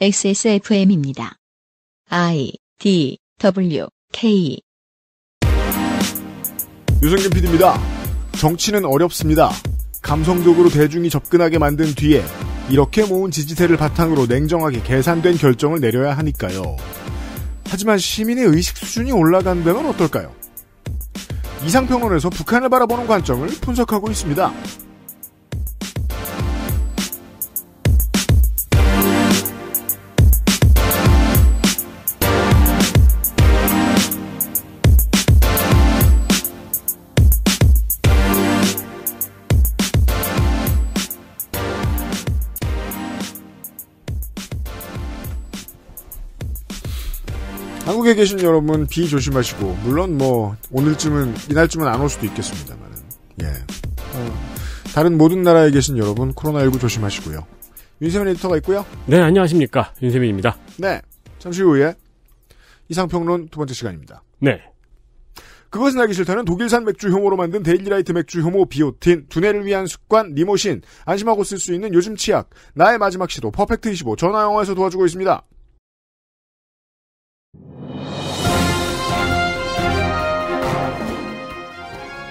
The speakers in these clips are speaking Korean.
XSFM입니다. I D W K 유성균 PD입니다. 정치는 어렵습니다. 감성적으로 대중이 접근하게 만든 뒤에 이렇게 모은 지지세를 바탕으로 냉정하게 계산된 결정을 내려야 하니까요. 하지만 시민의 의식 수준이 올라간다면 어떨까요? 이상평론에서 북한을 바라보는 관점을 분석하고 있습니다. 한국에 계신 여러분 비 조심하시고 물론 뭐 오늘쯤은 이날쯤은 안 올 수도 있겠습니다만 예 어, 다른 모든 나라에 계신 여러분 코로나19 조심하시고요. 윤세민 에디터가 있고요. 네 안녕하십니까 윤세민입니다. 네 잠시 후에 이상평론 두 번째 시간입니다. 네. 그것은 알기 싫다는 독일산 맥주 효모로 만든 데일리라이트 맥주 효모 비오틴, 두뇌를 위한 습관 리모신, 안심하고 쓸 수 있는 요즘 치약, 나의 마지막 시도 퍼펙트25 전화영화에서 도와주고 있습니다.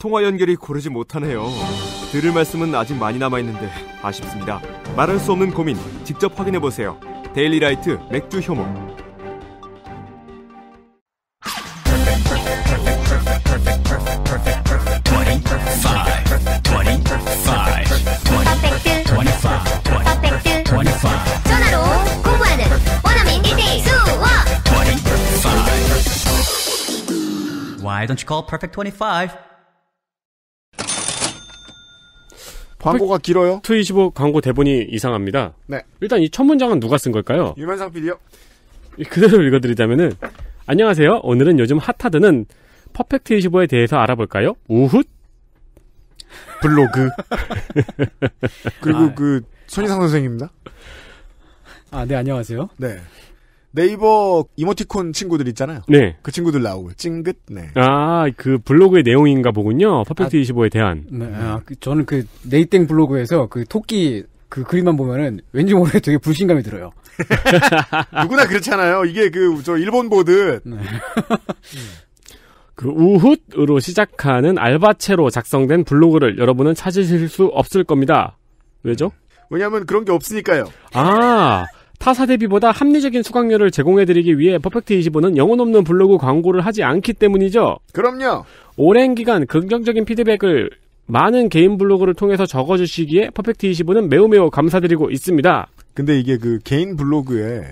통화 연결이 고르지 못하네요. 들을 말씀은 아직 많이 남아있는데 아쉽습니다. 말할 수 없는 고민 직접 확인해보세요. 데일리라이트 맥주 효모 Why don't you call Perfect 25? 광고가 길어요? 트25 광고 대본이 이상합니다. 네. 일단 이 첫 문장은 누가 쓴 걸까요? 유면상 PD요. 그대로 읽어드리자면은 안녕하세요. 오늘은 요즘 핫하드는 퍼펙트 25에 대해서 알아볼까요? 우훗 블로그 그리고 아, 그 손희상 선생입니다. 님 아, 네 안녕하세요. 네. 네이버 이모티콘 친구들 있잖아요. 네. 그 친구들 나오고 찡긋. 네. 아, 그 블로그의 내용인가 보군요. 퍼펙트 아, 25에 대한. 네. 아, 그, 저는 그 네이땡 블로그에서 그 토끼 그 그림만 보면은 왠지 모르게 되게 불신감이 들어요. 누구나 그렇잖아요. 이게 그 저 일본 보듯. 네. 그 우훗으로 시작하는 알바체로 작성된 블로그를 여러분은 찾으실 수 없을 겁니다. 왜죠? 왜냐하면 그런 게 없으니까요. 아. 타사 대비보다 합리적인 수강료를 제공해드리기 위해 퍼펙트25는 영혼 없는 블로그 광고를 하지 않기 때문이죠. 그럼요. 오랜 기간 긍정적인 피드백을 많은 개인 블로그를 통해서 적어주시기에 퍼펙트25는 매우 매우 감사드리고 있습니다. 근데 이게 그 개인 블로그에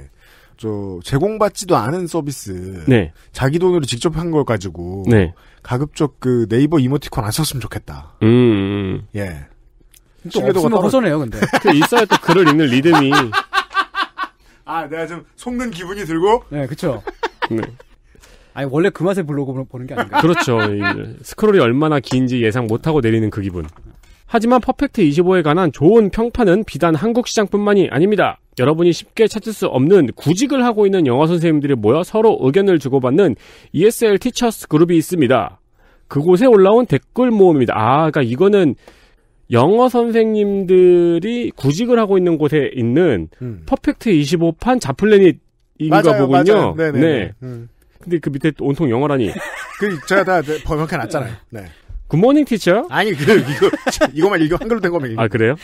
저 제공받지도 않은 서비스, 네. 자기 돈으로 직접 한 걸 가지고 네. 가급적 그 네이버 이모티콘 안 썼으면 좋겠다. 음, 음. 예. 또 없으면 떨어... 허전해요, 근데. 그 있어야 또 글을 읽는 리듬이. 아, 내가 좀 속는 기분이 들고. 네, 그렇죠. 네. 아니 원래 그 맛에 블로그 보는 게아닌가 그렇죠. 스크롤이 얼마나 긴지 예상 못하고 내리는 그 기분. 하지만 퍼펙트 25에 관한 좋은 평판은 비단 한국 시장뿐만이 아닙니다. 여러분이 쉽게 찾을 수 없는 구직을 하고 있는 영어 선생님들이 모여 서로 의견을 주고받는 ESL 티처스 그룹이 있습니다. 그곳에 올라온 댓글 모음입니다. 아, 그러니까 이거는 영어 선생님들이 구직을 하고 있는 곳에 있는 음. 퍼펙트 25판 자플래닛인가 보군요. 맞아요. 네, 네, 네. 네. 음. 근데 그 밑에 온통 영어라니. 그 제가 다 번역해 놨잖아요. 네. 굿모닝 티처? 아니 그 이거 이거만 아, 읽어 한글로 된거면아 그래요?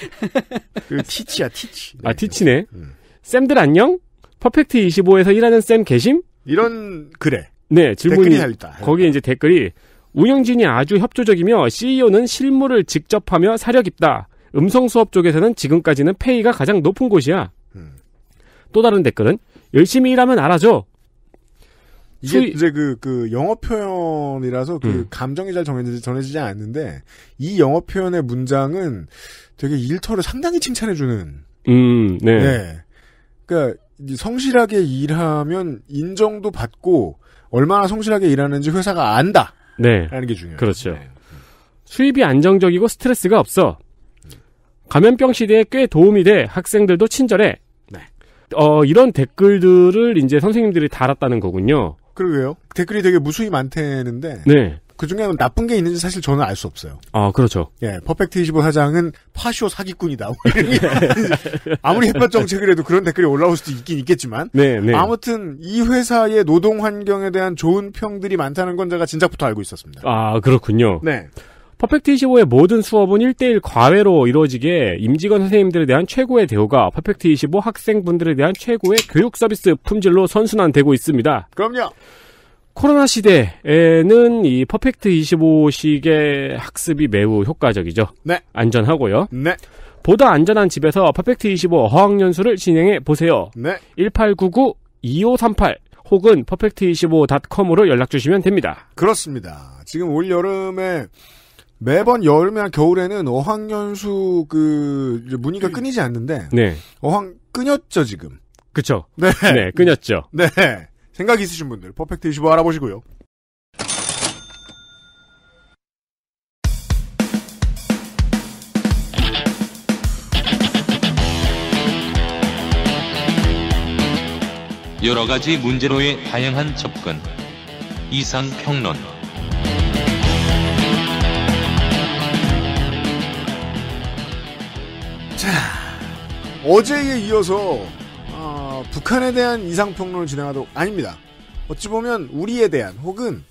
그 티치야 티치. 아, 네. 아 티치네. 음. 쌤들 안녕? 퍼펙트 25에서 일하는 쌤 계심? 이런 글에. 네 질문이 댓글이 거기에 이제 댓글이 운영진이 아주 협조적이며 CEO는 실무를 직접 하며 사력 있다. 음성 수업 쪽에서는 지금까지는 페이가 가장 높은 곳이야. 음. 또 다른 댓글은 열심히 일하면 알아줘. 이게 수이... 이제 그, 그 영어 표현이라서 그 음. 감정이 잘 정해지지, 전해지지 않는데 이 영어 표현의 문장은 되게 일터를 상당히 칭찬해주는. 음, 네. 네. 그니까 성실하게 일하면 인정도 받고 얼마나 성실하게 일하는지 회사가 안다. 네. 라는 게 중요해요. 그렇죠. 네. 수입이 안정적이고 스트레스가 없어. 감염병 시대에 꽤 도움이 돼. 학생들도 친절해. 네. 어, 이런 댓글들을 이제 선생님들이 달았다는 거군요. 그러게요. 댓글이 되게 무수히 많대는데. 네. 그 중에 나쁜 게 있는지 사실 저는 알 수 없어요. 아, 그렇죠. 예, 퍼펙트 25 사장은 파쇼 사기꾼이다. 뭐 아무리 햇볕 정책을 해도 그런 댓글이 올라올 수도 있긴 있겠지만. 네, 네. 아무튼 이 회사의 노동 환경에 대한 좋은 평들이 많다는 건 제가 진작부터 알고 있었습니다. 아, 그렇군요. 네. 퍼펙트 25의 모든 수업은 1대1 과외로 이루어지게 임직원 선생님들에 대한 최고의 대우가 퍼펙트 25 학생분들에 대한 최고의 교육 서비스 품질로 선순환되고 있습니다. 그럼요. 코로나 시대에는 이 퍼펙트 25식의 학습이 매우 효과적이죠. 네. 안전하고요. 네. 보다 안전한 집에서 퍼펙트 25 어학연수를 진행해 보세요. 네. 1899-2538 혹은 퍼펙트25.com으로 연락 주시면 됩니다. 그렇습니다. 지금 올 여름에 매번 여름이나 겨울에는 어학연수 그 문의가 끊이지 않는데 네. 어학 끊였죠 지금. 그쵸. 네. 네, 끊였죠. 네. 생각 있으신 분들 퍼펙트 25 알아보시고요. 여러 가지 문제로의 다양한 접근. 이상 평론. 자, 어제에 이어서 북한에 대한 이상평론을 진행하도록 아닙니다. 어찌 보면 우리에 대한 혹은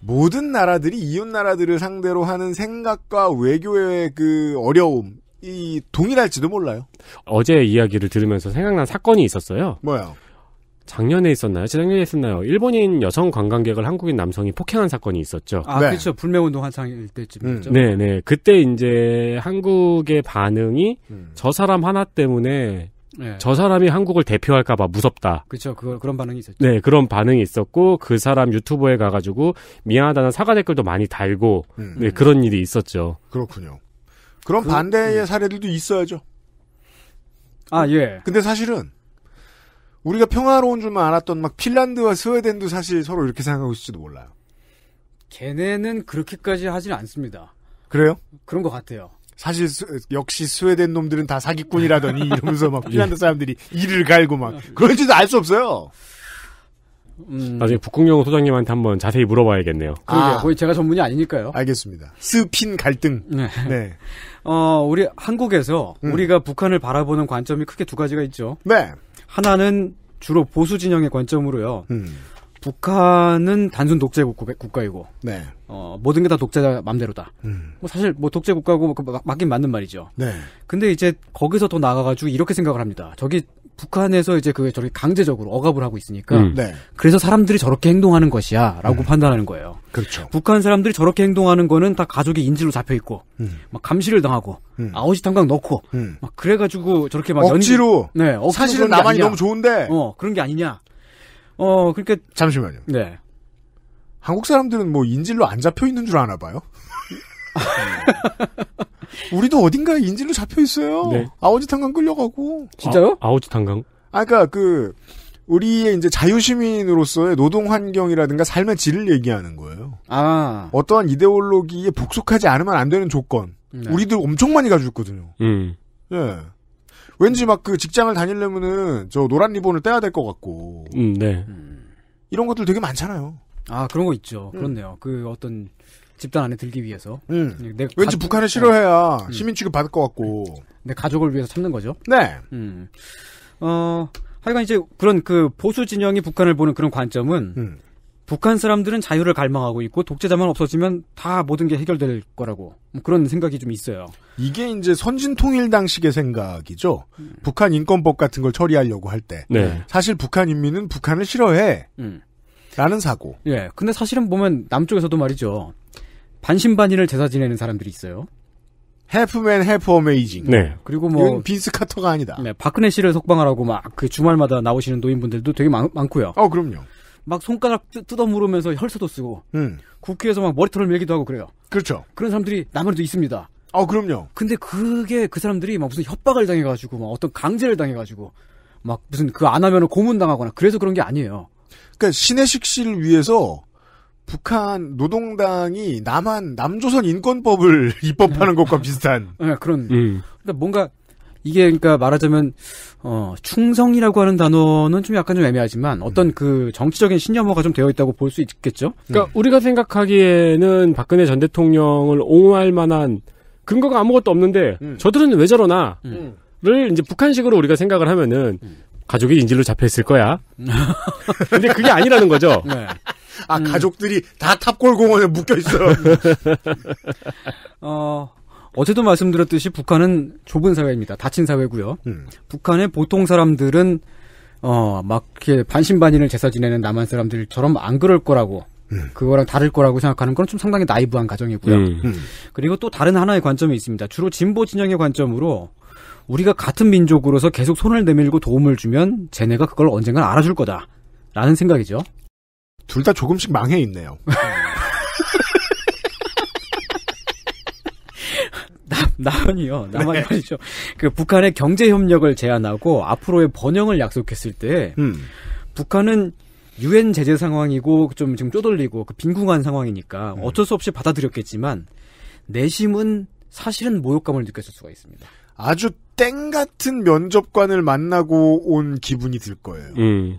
모든 나라들이 이웃 나라들을 상대로 하는 생각과 외교의 그 어려움 이 동일할지도 몰라요. 어제 이야기를 들으면서 생각난 사건이 있었어요. 뭐요? 작년에 있었나요? 지작년에 있었나요? 일본인 여성 관광객을 한국인 남성이 폭행한 사건이 있었죠. 아, 네. 그렇죠. 불매운동 한창일 때쯤이죠. 음. 네네. 네. 그때 이제 한국의 반응이 음. 저 사람 하나 때문에 네. 저 사람이 한국을 대표할까봐 무섭다. 그렇죠. 그런 반응이 있었죠. 네, 그런 반응이 있었고 그 사람 유튜브에 가가지고 미안하다는 사과 댓글도 많이 달고 음. 네, 그런 일이 있었죠. 그렇군요. 그런 그, 반대의 음. 사례들도 있어야죠. 아 예. 근데 사실은 우리가 평화로운 줄만 알았던 막 핀란드와 스웨덴도 사실 서로 이렇게 생각하고 있을지도 몰라요. 걔네는 그렇게까지 하진 않습니다. 그래요? 그런 것 같아요. 사실 수, 역시 스웨덴 놈들은 다 사기꾼이라더니 네. 이러면서 막피난드 예. 사람들이 이를 갈고 막 아, 예. 그런지도 알 수 없어요. 음... 나중에 북극영 소장님한테 한번 자세히 물어봐야겠네요. 요 아. 거의 제가 전문이 아니니까요. 알겠습니다. 스핀 갈등. 네. 네. 어, 우리 한국에서 음. 우리가 북한을 바라보는 관점이 크게 두 가지가 있죠. 네. 하나는 주로 보수 진영의 관점으로요. 음. 북한은 단순 독재 국가, 이고 네. 어, 모든 게 다 독재자 맘대로다. 음. 뭐 사실 뭐 독재 국가고 그 맞긴 맞는 말이죠. 네. 근데 이제 거기서 더 나가가지고 이렇게 생각을 합니다. 저기 북한에서 이제 그 저기 강제적으로 억압을 하고 있으니까 음. 네. 그래서 사람들이 저렇게 행동하는 것이야라고 음. 판단하는 거예요. 그렇죠. 북한 사람들이 저렇게 행동하는 거는 다 가족이 인질로 잡혀 있고 음. 막 감시를 당하고 음. 아웃이 당강 넣고 음. 막 그래가지고 저렇게 막 억지로 연네 억지로 사실은 나만이 너무 좋은데 어 그런 게 아니냐. 어, 그렇게 잠시만요. 네. 한국 사람들은 뭐 인질로 안 잡혀 있는 줄 아나 봐요. 우리도 어딘가에 인질로 잡혀 있어요. 네. 아오지 탄강 끌려가고. 진짜요? 아, 오지 탄강. 아, 그니까 그, 우리의 이제 자유시민으로서의 노동 환경이라든가 삶의 질을 얘기하는 거예요. 아. 어떠한 이데올로기에 복속하지 않으면 안 되는 조건. 네. 우리들 엄청 많이 가지고 있거든요. 음. 예. 왠지 막 그 직장을 다니려면은 저 노란 리본을 떼야 될 것 같고. 음, 네. 음. 이런 것들 되게 많잖아요. 아, 그런 거 있죠. 음. 그렇네요. 그 어떤 집단 안에 들기 위해서. 음. 네, 내 왠지 가... 북한을 싫어해야 네. 음. 시민 취급 받을 것 같고. 음. 내 가족을 위해서 참는 거죠. 네. 음. 어, 하여간 이제 그런 그 보수 진영이 북한을 보는 그런 관점은 음. 북한 사람들은 자유를 갈망하고 있고 독재자만 없어지면 다 모든 게 해결될 거라고 뭐 그런 생각이 좀 있어요. 이게 이제 선진 통일당식의 생각이죠. 음. 북한 인권법 같은 걸 처리하려고 할 때. 네. 사실 북한 인민은 북한을 싫어해. 음. 라는 사고. 예. 근데 사실은 보면 남쪽에서도 말이죠. 반신반의를 제사 지내는 사람들이 있어요. 해프맨 해프 어메이징. 네. 그리고 뭐 빈스 카터가 아니다. 네. 박근혜 씨를 석방하라고 막 그 주말마다 나오시는 노인분들도 되게 많, 많고요. 어, 그럼요. 막 손가락 뜯어 물으면서 혈서도 쓰고 음. 국회에서 막 머리털을 밀기도 하고 그래요. 그렇죠. 그런 사람들이 남한에도 있습니다. 아 그럼요. 근데 그게 그 사람들이 막 무슨 협박을 당해가지고 막 어떤 강제를 당해가지고 막 무슨 그 안 하면 고문 당하거나 그래서 그런 게 아니에요. 그러니까 신해식 실 위해서 북한 노동당이 남한 남조선 인권법을 입법하는 네. 것과 비슷한. 네, 그런. 음. 그러니까 뭔가 이게 그러니까 말하자면 어 충성이라고 하는 단어는 좀 약간 좀 애매하지만 어떤 음. 그 정치적인 신념어가좀 되어 있다고 볼 수 있겠죠. 그러니까 음. 우리가 생각하기에는 박근혜 전 대통령을 옹호할 만한 근거가 아무것도 없는데 음. 저들은 왜 저러나를 음. 이제 북한식으로 우리가 생각을 하면은 음. 가족이 인질로 잡혀 있을 거야. 근데 그게 아니라는 거죠. 네. 아 음. 가족들이 다 탑골 공원에 묶여 있어. 어. 어제도 말씀드렸듯이 북한은 좁은 사회입니다. 닫힌 사회고요. 음. 북한의 보통 사람들은 어막 이렇게 반신반인을 제사 지내는 남한 사람들처럼 안 그럴 거라고 음. 그거랑 다를 거라고 생각하는 건 좀 상당히 나이브한 가정이고요. 음. 음. 그리고 또 다른 하나의 관점이 있습니다. 주로 진보 진영의 관점으로 우리가 같은 민족으로서 계속 손을 내밀고 도움을 주면 쟤네가 그걸 언젠간 알아줄 거다라는 생각이죠. 둘 다 조금씩 망해 있네요. 나, 나은이요. 나만이 네. 말이죠. 그 북한의 경제 협력을 제안하고 앞으로의 번영을 약속했을 때 음. 북한은 유엔 제재 상황이고 좀 지금 쪼돌리고 그 빈궁한 상황이니까 음. 어쩔 수 없이 받아들였겠지만 내심은 사실은 모욕감을 느꼈을 수가 있습니다. 아주 땡 같은 면접관을 만나고 온 기분이 들 거예요. 음.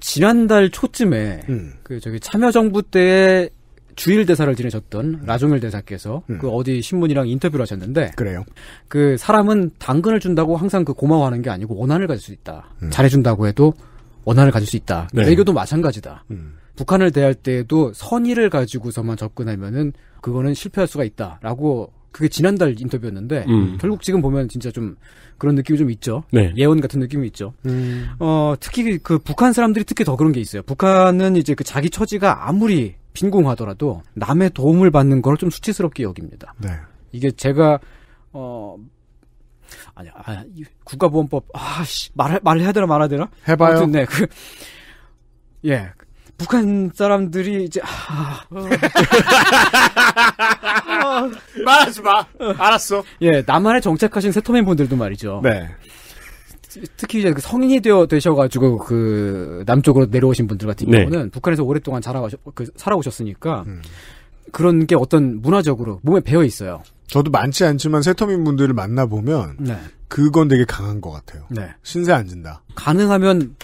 지난달 초쯤에 음. 그 저기 참여정부 때 주일 대사를 지내셨던 음. 라종일 대사께서 음. 그 어디 신문이랑 인터뷰를 하셨는데 그래요. 그 사람은 당근을 준다고 항상 그 고마워하는 게 아니고 원한을 가질 수 있다. 음. 잘해준다고 해도 원한을 가질 수 있다. 네. 외교도 마찬가지다. 음. 북한을 대할 때에도 선의를 가지고서만 접근하면은 그거는 실패할 수가 있다라고 그게 지난달 인터뷰였는데 음. 결국 지금 보면 진짜 좀 그런 느낌이 좀 있죠. 네. 예언 같은 느낌이 있죠. 음. 어, 특히 그 북한 사람들이 특히 더 그런 게 있어요. 북한은 이제 그 자기 처지가 아무리 빈궁하더라도 남의 도움을 받는 걸 좀 수치스럽게 여깁니다. 네. 이게 제가 어 아니 아국가보안법 아씨 말 말을 해야 되나 말아야 되나? 해봐요. 아무튼, 네, 그, 예 북한 사람들이 이제 아, 어. 말하지 마. 알았어. 예, 남한에 정착하신 세터맨 분들도 말이죠. 네. 특히 이제 그 성인이 되어 되셔가지고 그 남쪽으로 내려오신 분들 같은 네. 경우는 북한에서 오랫동안 자라가셨그 살아오셨으니까 음. 그런 게 어떤 문화적으로 몸에 배어 있어요. 저도 많지 않지만 세터민 분들을 만나 보면 네. 그건 되게 강한 것 같아요. 네. 신세 안 진다. 가능하면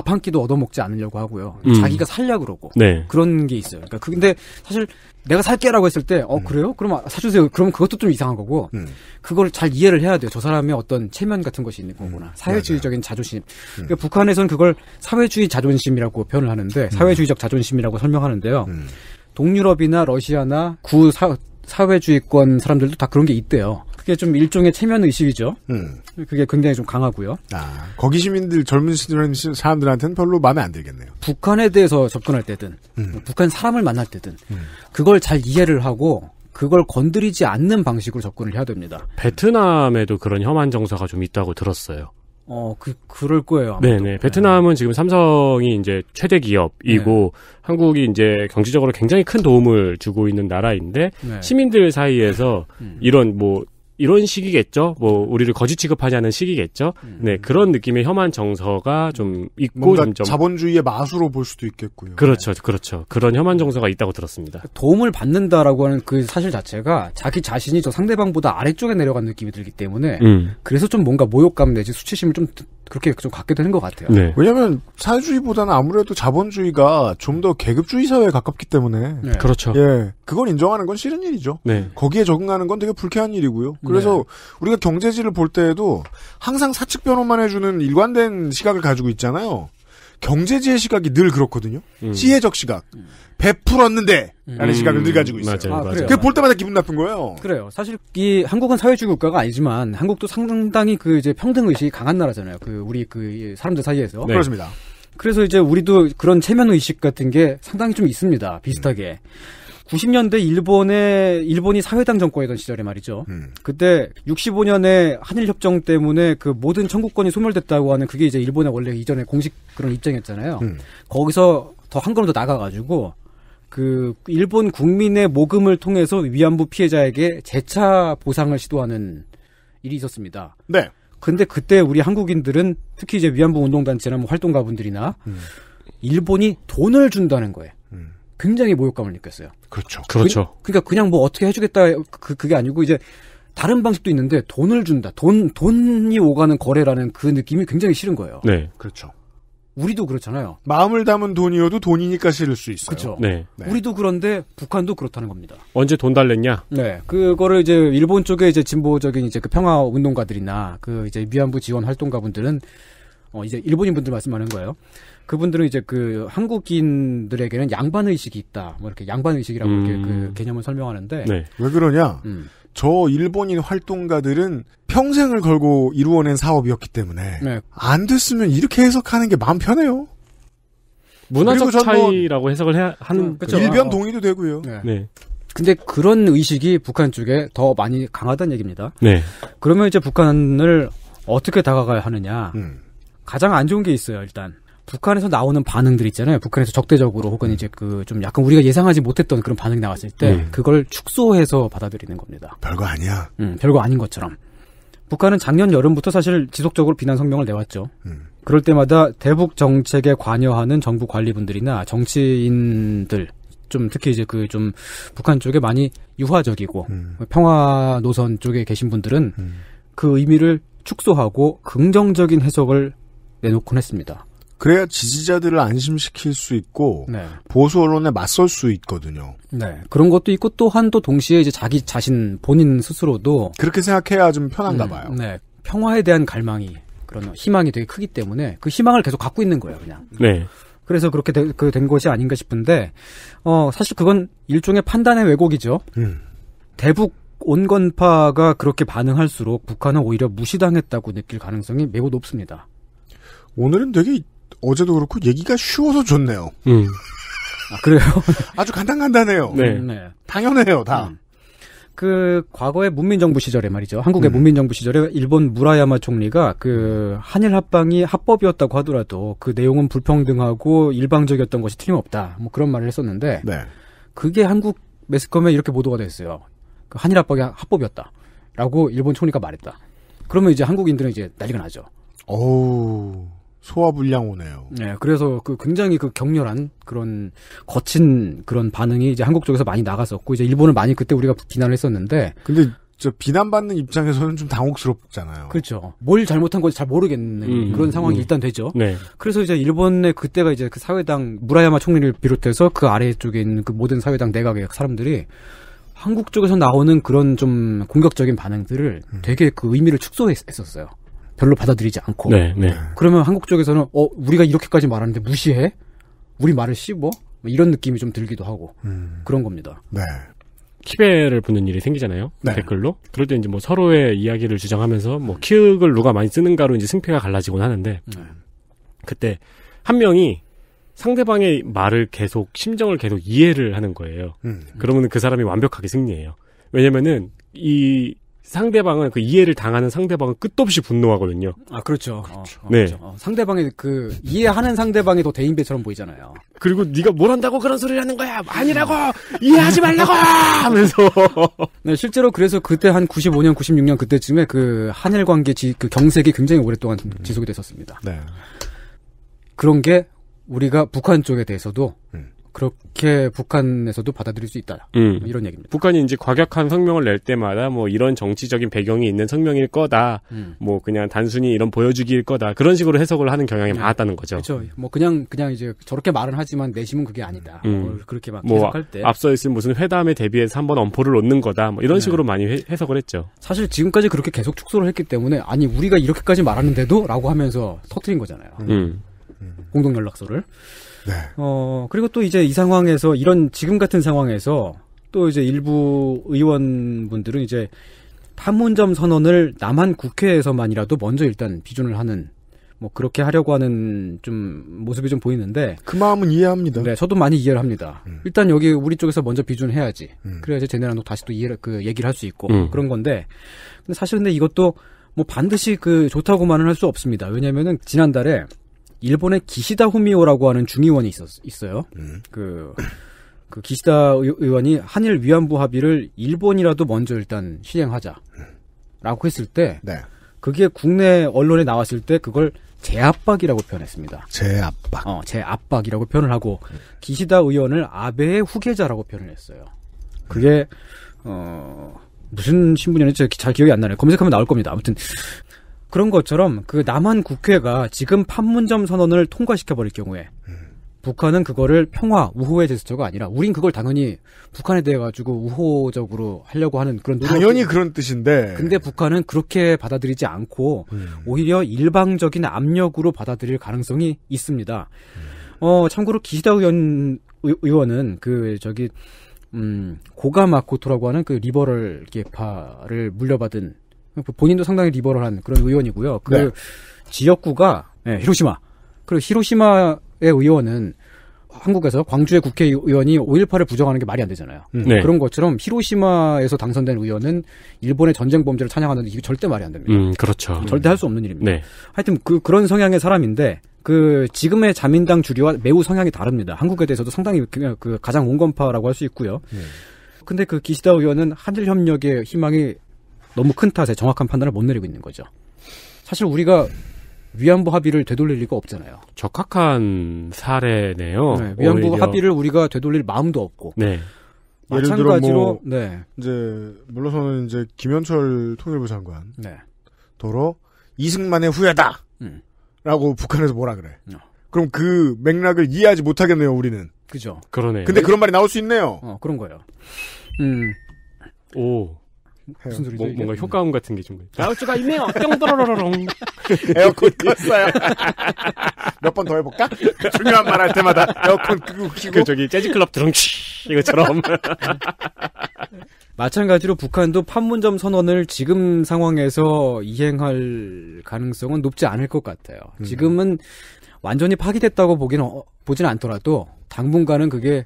밥한 끼도 얻어먹지 않으려고 하고요. 음. 자기가 살려 그러고 네. 그런 게 있어요. 그러니까 그, 근데 사실 내가 살게라고 했을 때어 음. 그래요? 그럼 사주세요. 그럼 그것도 좀 이상한 거고 음. 그걸 잘 이해를 해야 돼요. 저 사람의 어떤 체면 같은 것이 있는 거구나. 음. 네, 사회주의적인 네. 자존심. 그러니까 북한에서는 그걸 사회주의 자존심이라고 표현을 하는데 사회주의적 자존심이라고 설명하는데요. 동유럽이나 러시아나 구 사, 사회주의권 사람들도 다 그런 게 있대요. 그게 좀 일종의 체면 의식이죠. 음. 그게 굉장히 좀 강하고요. 아, 거기 시민들 젊은 사람들한테는 별로 마음에 안 들겠네요. 북한에 대해서 접근할 때든 음. 북한 사람을 만날 때든 음. 그걸 잘 이해를 하고 그걸 건드리지 않는 방식으로 접근을 해야 됩니다. 베트남에도 그런 혐한 정서가 좀 있다고 들었어요. 어, 그, 그럴 거예요. 아마도. 네네. 네. 네. 베트남은 네. 지금 삼성이 이제 최대 기업이고, 네. 한국이 이제 경제적으로 굉장히 큰 도움을 주고 있는 나라인데, 네. 시민들 사이에서 음. 이런 뭐, 이런 식이겠죠. 뭐 우리를 거짓 취급하자는 식이겠죠. 음. 네 그런 느낌의 혐한 정서가 좀 있고 점점 자본주의의 마수로 볼 수도 있겠고요. 그렇죠, 그렇죠. 그런 혐한 정서가 있다고 들었습니다. 도움을 받는다라고 하는 그 사실 자체가 자기 자신이 저 상대방보다 아래쪽에 내려간 느낌이 들기 때문에 음. 그래서 좀 뭔가 모욕감 내지 수치심을 좀 그렇게 좀 갖게 되는 것 같아요. 네. 왜냐하면 사회주의보다는 아무래도 자본주의가 좀 더 계급주의 사회에 가깝기 때문에 네. 그렇죠. 예, 그걸 인정하는 건 싫은 일이죠. 네. 거기에 적응하는 건 되게 불쾌한 일이고요. 네. 그래서 우리가 경제지를 볼 때에도 항상 사측 변호만 해주는 일관된 시각을 가지고 있잖아요. 경제지의 시각이 늘 그렇거든요. 음. 지혜적 시각. 음. 베풀었는데 음. 라는 음. 시각을 늘 가지고 있어요. 맞아요, 아, 맞아요. 그볼 때마다 기분 나쁜 거예요. 그래요. 사실 이 한국은 사회주의 국가가 아니지만 한국도 상당히 그 이제 평등 의식이 강한 나라잖아요. 그 우리 그 사람들 사이에서. 네. 그렇습니다. 그래서 이제 우리도 그런 체면 의식 같은 게 상당히 좀 있습니다. 비슷하게. 음. 90년대 일본에 일본이 사회당 정권이던 시절에 말이죠. 음. 그때 65년에 한일 협정 때문에 그 모든 청구권이 소멸됐다고 하는 그게 이제 일본의 원래 이전에 공식 그런 입장이었잖아요. 음. 거기서 더 한 걸음 더 나가가지고 그 일본 국민의 모금을 통해서 위안부 피해자에게 재차 보상을 시도하는 일이 있었습니다. 네. 근데 그때 우리 한국인들은 특히 이제 위안부 운동단체나 뭐 활동가분들이나 음. 일본이 돈을 준다는 거예요. 굉장히 모욕감을 느꼈어요. 그렇죠. 그, 그렇죠. 그, 그러니까 그냥 뭐 어떻게 해주겠다 그, 그게 아니고 이제 다른 방식도 있는데 돈을 준다. 돈 돈이 오가는 거래라는 그 느낌이 굉장히 싫은 거예요. 네, 그렇죠. 우리도 그렇잖아요. 마음을 담은 돈이어도 돈이니까 싫을 수 있어요. 그렇죠. 네. 네. 우리도 그런데 북한도 그렇다는 겁니다. 언제 돈 달랬냐? 네. 그거를 이제 일본 쪽에 이제 진보적인 이제 그 평화 운동가들이나 그 이제 위안부 지원 활동가분들은 어 이제 일본인 분들 말씀하는 거예요. 그분들은 이제 그 한국인들에게는 양반 의식이 있다. 뭐 이렇게 양반 의식이라고 음. 이렇게 그 음. 개념을 설명하는데 네. 왜 그러냐? 음. 저 일본인 활동가들은 평생을 걸고 이루어낸 사업이었기 때문에 네. 안 됐으면 이렇게 해석하는 게 마음 편해요. 문화적 차이라고 해석을 해야 하는 그쵸? 음, 일변 어. 동의도 되고요. 네. 네. 근데 그런 의식이 북한 쪽에 더 많이 강하다는 얘기입니다. 네. 그러면 이제 북한을 어떻게 다가가야 하느냐. 음. 가장 안 좋은 게 있어요, 일단. 북한에서 나오는 반응들 있잖아요. 북한에서 적대적으로 혹은 음. 이제 그 좀 약간 우리가 예상하지 못했던 그런 반응이 나왔을 때 음. 그걸 축소해서 받아들이는 겁니다. 별거 아니야. 음, 별거 아닌 것처럼. 북한은 작년 여름부터 사실 지속적으로 비난 성명을 내왔죠. 음. 그럴 때마다 대북 정책에 관여하는 정부 관리분들이나 정치인들 좀 특히 이제 그 좀 북한 쪽에 많이 유화적이고 음. 평화 노선 쪽에 계신 분들은 음. 그 의미를 축소하고 긍정적인 해석을 내놓곤 했습니다. 그래야 지지자들을 안심시킬 수 있고 네. 보수 언론에 맞설 수 있거든요. 네. 그런 것도 있고 또한 또 동시에 이제 자기 자신 본인 스스로도 그렇게 생각해야 좀 편한가 음, 봐요. 네. 평화에 대한 갈망이 그런 희망이 되게 크기 때문에 그 희망을 계속 갖고 있는 거예요, 그냥. 네. 그래서 그렇게 되, 그된 것이 아닌가 싶은데 어 사실 그건 일종의 판단의 왜곡이죠. 음. 대북 온건파가 그렇게 반응할수록 북한은 오히려 무시당했다고 느낄 가능성이 매우 높습니다. 오늘은 되게 어제도 그렇고 얘기가 쉬워서 좋네요. 음. 아, 그래요? 아주 간단간단해요. 네. 음, 네. 당연해요, 다. 음. 그 과거의 문민정부 시절에 말이죠. 한국의 음. 문민정부 시절에 일본 무라야마 총리가 그 음. 한일 합방이 합법이었다고 하더라도 그 내용은 불평등하고 일방적이었던 것이 틀림없다. 뭐 그런 말을 했었는데 네. 그게 한국 매스컴에 이렇게 보도가 됐어요. 그 한일 합방이 합법이었다라고 일본 총리가 말했다. 그러면 이제 한국인들은 이제 난리가 나죠. 오. 소화불량 오네요. 네, 그래서 그 굉장히 그 격렬한 그런 거친 그런 반응이 이제 한국 쪽에서 많이 나갔었고 이제 일본을 많이 그때 우리가 비난을 했었는데. 근데 저 비난받는 입장에서는 좀 당혹스럽잖아요. 그렇죠. 뭘 잘못한 건지 잘 모르겠는 음, 그런 음, 상황이 음. 일단 되죠. 네. 그래서 이제 일본의 그때가 이제 그 사회당 무라야마 총리를 비롯해서 그 아래쪽에 있는 그 모든 사회당 내각의 사람들이 한국 쪽에서 나오는 그런 좀 공격적인 반응들을 음. 되게 그 의미를 축소했었어요. 별로 받아들이지 않고 네, 네. 그러면 한국 쪽에서는 어 우리가 이렇게까지 말하는데 무시해 우리 말을 씹어 뭐 이런 느낌이 좀 들기도 하고 음. 그런 겁니다. 네. 키베를 붙는 일이 생기잖아요. 네. 댓글로. 그럴 때 이제 뭐 서로의 이야기를 주장하면서 뭐 키읔을 누가 많이 쓰는가로 이제 승패가 갈라지곤 하는데 네. 그때 한 명이 상대방의 말을 계속 심정을 계속 이해를 하는 거예요. 음. 그러면 그 사람이 완벽하게 승리해요. 왜냐면은 이 상대방은 그 이해를 당하는 상대방은 끝없이 도 분노하거든요. 아 그렇죠. 어, 그렇죠. 네. 그렇죠. 어, 그렇죠. 어, 상대방의 그 이해하는 상대방이 더 대인배처럼 보이잖아요. 그리고 네가 뭘 한다고 그런 소리를 하는 거야? 아니라고 이해하지 말라고 하면서. 네, 실제로 그래서 그때 한 95년, 96년 그때쯤에 그 한일 관계 지, 그 경색이 굉장히 오랫동안 음. 지속이 됐었습니다. 네. 그런 게 우리가 북한 쪽에 대해서도 음. 그렇게 북한에서도 받아들일 수 있다. 음. 이런 얘기입니다. 북한이 이제 과격한 성명을 낼 때마다 뭐 이런 정치적인 배경이 있는 성명일 거다. 음. 뭐 그냥 단순히 이런 보여주기일 거다. 그런 식으로 해석을 하는 경향이 네. 많았다는 거죠. 그렇죠. 뭐 그냥 그냥 이제 저렇게 말은 하지만 내심은 그게 아니다. 음. 뭐 그렇게 막뭐 해석할 때 앞서 있을 무슨 회담에 대비해서 한번 엄포를 놓는 거다. 뭐 이런 네. 식으로 많이 해, 해석을 했죠. 사실 지금까지 그렇게 계속 축소를 했기 때문에 아니 우리가 이렇게까지 말하는데도라고 하면서 터트린 거잖아요. 음. 공동 연락소를. 네. 어, 그리고 또 이제 이 상황에서 이런 지금 같은 상황에서 또 이제 일부 의원분들은 이제 판문점 선언을 남한 국회에서만이라도 먼저 일단 비준을 하는 뭐 그렇게 하려고 하는 좀 모습이 좀 보이는데 그 마음은 이해합니다. 네, 저도 많이 이해를 합니다. 음. 일단 여기 우리 쪽에서 먼저 비준해야지. 음. 그래야지 쟤네랑 도 다시 또 이해를 그 얘기를 할 수 있고 음. 그런 건데 근데 사실 근데 이것도 뭐 반드시 그 좋다고만은 할 수 없습니다. 왜냐면은 지난달에 일본의 기시다 후미오라고 하는 중의원이 있었, 있어요. 음. 그, 그 기시다 의원이 한일 위안부 합의를 일본이라도 먼저 일단 실행하자. 라고 했을 때. 네. 그게 국내 언론에 나왔을 때 그걸 재압박이라고 표현했습니다. 제압박. 어, 재압박이라고 표현을 하고 기시다 의원을 아베의 후계자라고 표현을 했어요. 그게 어 무슨 신분이었는지 잘 기억이 안 나네요. 검색하면 나올 겁니다. 아무튼 그런 것처럼 그 남한 국회가 지금 판문점 선언을 통과시켜버릴 경우에 음. 북한은 그거를 평화 우호의 제스처가 아니라 우린 그걸 당연히 북한에 대해 가지고 우호적으로 하려고 하는 그런 노력 당연히 그런 뜻인데 근데 북한은 그렇게 받아들이지 않고 음. 오히려 일방적인 압력으로 받아들일 가능성이 있습니다. 음. 어 참고로 기시다 의원 의원은 그 저기 음 고가마코토라고 하는 그 리버럴 계파를 물려받은 그 본인도 상당히 리버럴한 그런 의원이고요. 그 네. 지역구가 네, 히로시마. 그리고 히로시마의 의원은 한국에서 광주의 국회의원이 5.18을 부정하는 게 말이 안 되잖아요. 음. 네. 그런 것처럼 히로시마에서 당선된 의원은 일본의 전쟁 범죄를 찬양하는데 이게 절대 말이 안 됩니다. 음, 그렇죠. 음. 절대 할 수 없는 일입니다. 네. 하여튼 그, 그런 성향의 사람인데 그 지금의 자민당 주류와 매우 성향이 다릅니다. 한국에 대해서도 상당히 그, 그 가장 온건파라고 할 수 있고요. 네. 근데 그 기시다 의원은 한일 협력의 희망이 너무 큰 탓에 정확한 판단을 못 내리고 있는 거죠. 사실 우리가 위안부 합의를 되돌릴 리가 없잖아요. 적합한 사례네요. 네, 위안부 오히려. 합의를 우리가 되돌릴 마음도 없고. 네. 마찬가지로 뭐 네. 이제 물러서는 이제 김현철 통일부 장관 네. 도로 이승만의 후예다. 음. 라고 북한에서 뭐라 그래. 어. 그럼 그 맥락을 이해하지 못하겠네요, 우리는. 그죠. 그러네 근데 그런 말이 나올 수 있네요. 어, 그런 거예요. 음. 오. 무슨 소리죠? 뭐, 뭔가 효과음 같은 게 좀. 다음 주가 있네요. 뿅도로로롱. 에어컨 그 껐어요. 몇 번 더 해볼까? 중요한 말 할 때마다 에어컨 끄고 키고. 그 저기 재즈클럽 드렁치 이거처럼. 마찬가지로 북한도 판문점 선언을 지금 상황에서 이행할 가능성은 높지 않을 것 같아요. 음. 지금은 완전히 파기됐다고 보기는 어, 보지는 않더라도 당분간은 그게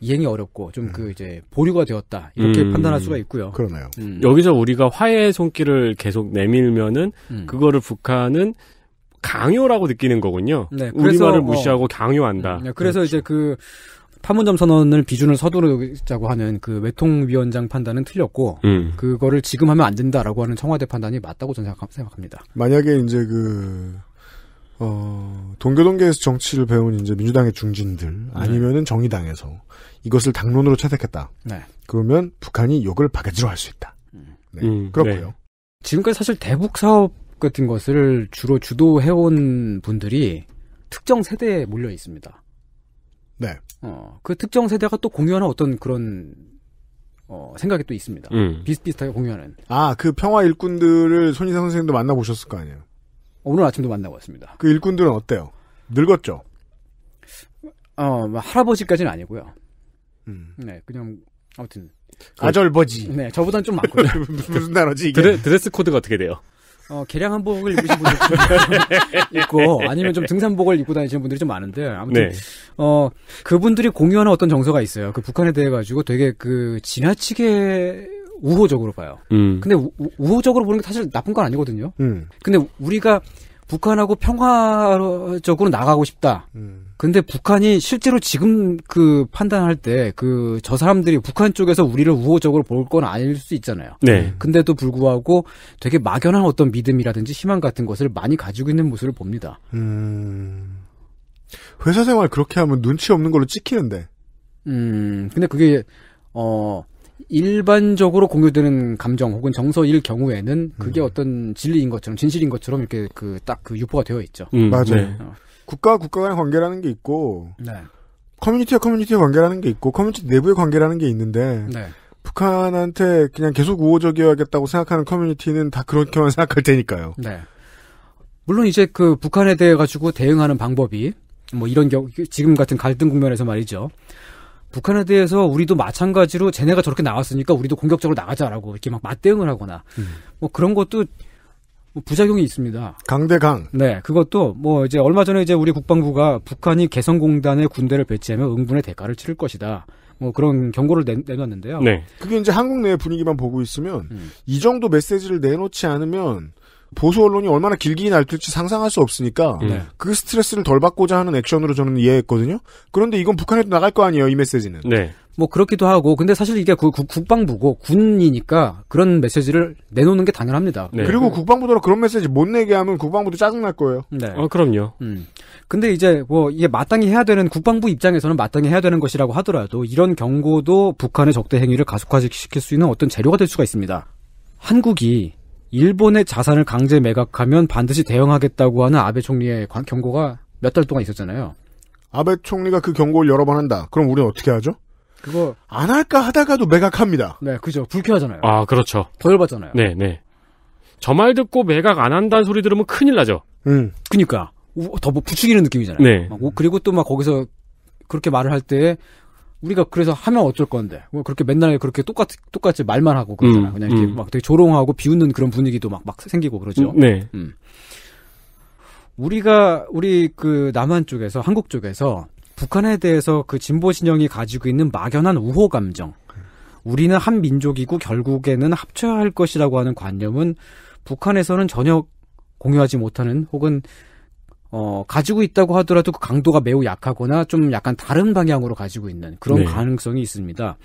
이행이 어렵고 좀그 음. 이제 보류가 되었다 이렇게 음. 판단할 수가 있고요. 그러네요. 음. 여기서 우리가 화해의 손길을 계속 내밀면은 음. 그거를 북한은 강요라고 느끼는 거군요. 네, 그래서, 우리말을 어. 무시하고 어. 강요한다. 음, 네, 그래서 그렇죠. 이제 그 판문점 선언을 비준을 서두르자고 하는 그 외통위원장 판단은 틀렸고 음. 그거를 지금 하면 안 된다라고 하는 청와대 판단이 맞다고 저는 생각합니다. 만약에 이제 그 어, 동교동계에서 정치를 배운 이제 민주당의 중진들 네. 아니면은 정의당에서 이것을 당론으로 채택했다. 네. 그러면 북한이 욕을 바가지로 할 수 있다. 음. 네. 음, 그렇고요. 네. 지금까지 사실 대북 사업 같은 것을 주로 주도해온 분들이 특정 세대에 몰려 있습니다. 네. 어, 그 특정 세대가 또 공유하는 어떤 그런 어, 생각이 또 있습니다. 음. 비슷비슷하게 공유하는. 아, 그 평화 일꾼들을 손희상 선생님도 만나보셨을 거 아니에요? 오늘 아침도 만나고 왔습니다. 그 일꾼들은 어때요? 늙었죠? 어, 뭐 할아버지까지는 아니고요. 음. 네, 그냥 아무튼 그 아절버지. 네, 저보단 좀 많고요. 무슨 단어지 이게? 드레, 드레스 코드가 어떻게 돼요? 어, 개량 한복을 입으신 분들 있고, 아니면 좀 등산복을 입고 다니시는 분들이 좀 많은데, 아무튼, 네. 어, 그분들이 공유하는 어떤 정서가 있어요. 그 북한에 대해 가지고 되게 그 지나치게 우호적으로 봐요. 음. 근데 우, 호적으로 보는 게 사실 나쁜 건 아니거든요. 음. 근데 우리가 북한하고 평화적으로 나가고 싶다. 음. 근데 북한이 실제로 지금 그 판단할 때 그 저 사람들이 북한 쪽에서 우리를 우호적으로 볼 건 아닐 수 있잖아요. 네. 근데도 불구하고 되게 막연한 어떤 믿음이라든지 희망 같은 것을 많이 가지고 있는 모습을 봅니다. 음. 회사 생활 그렇게 하면 눈치 없는 걸로 찍히는데. 음. 근데 그게 어 일반적으로 공유되는 감정 혹은 정서일 경우에는 음. 그게 음. 어떤 진리인 것처럼 진실인 것처럼 이렇게 그 딱그 그 유포가 되어 있죠. 음, 맞아요. 네. 국가 와 국가 간의 관계라는 게 있고 네. 커뮤니티와 커뮤니티의 관계라는 게 있고 커뮤니티 내부의 관계라는 게 있는데 네. 북한한테 그냥 계속 우호적이어야겠다고 생각하는 커뮤니티는 다 그렇게만 생각할 테니까요. 네. 물론 이제 그 북한에 대해 가지고 대응하는 방법이 뭐 이런 경우 지금 같은 갈등 국면에서 말이죠. 북한에 대해서 우리도 마찬가지로 쟤네가 저렇게 나왔으니까 우리도 공격적으로 나가자라고 이렇게 막 맞대응을 하거나 음. 뭐 그런 것도 뭐 부작용이 있습니다. 강대강. 네, 그것도 뭐 이제 얼마 전에 이제 우리 국방부가 북한이 개성공단에 군대를 배치하면 응분의 대가를 치를 것이다. 뭐 그런 경고를 내, 내놨는데요. 네. 그게 이제 한국 내 분위기만 보고 있으면 음. 이 정도 메시지를 내놓지 않으면 보수 언론이 얼마나 길길이 날뛸지 상상할 수 없으니까 음. 네. 그 스트레스를 덜 받고자 하는 액션으로 저는 이해했거든요. 그런데 이건 북한에도 나갈 거 아니에요, 이 메시지는. 네. 뭐 그렇기도 하고 근데 사실 이게 그 국방부고 군이니까 그런 메시지를 내놓는 게 당연합니다. 네. 그리고 국방부도 그런 메시지 못 내게 하면 국방부도 짜증 날 거예요. 네. 어 그럼요. 음. 근데 이제 뭐 이게 마땅히 해야 되는 국방부 입장에서는 마땅히 해야 되는 것이라고 하더라도 이런 경고도 북한의 적대 행위를 가속화시킬 수 있는 어떤 재료가 될 수가 있습니다. 한국이 일본의 자산을 강제 매각하면 반드시 대응하겠다고 하는 아베 총리의 경고가 몇 달 동안 있었잖아요. 아베 총리가 그 경고를 여러 번 한다. 그럼 우리는 어떻게 하죠? 그거 안 할까 하다가도 매각합니다. 네, 그죠. 불쾌하잖아요. 아, 그렇죠. 더 열받잖아요. 네, 네. 저 말 듣고 매각 안 한다는 소리 들으면 큰일 나죠. 음. 그니까 더 뭐 부추기는 느낌이잖아요. 네. 막, 그리고 또 막 거기서 그렇게 말을 할때 우리가 그래서 하면 어쩔 건데 뭐 그렇게 맨날 그렇게 똑같이 똑같이 말만 하고 그러잖아 음, 그냥 이렇게 음. 막 되게 조롱하고 비웃는 그런 분위기도 막 막 생기고 그러죠. 음, 네. 음. 우리가 우리 그 남한 쪽에서 한국 쪽에서 북한에 대해서 그 진보 신영이 가지고 있는 막연한 우호 감정, 우리는 한 민족이고 결국에는 합쳐야 할 것이라고 하는 관념은 북한에서는 전혀 공유하지 못하는 혹은 어, 가지고 있다고 하더라도 그 강도가 매우 약하거나 좀 약간 다른 방향으로 가지고 있는 그런 네. 가능성이 있습니다.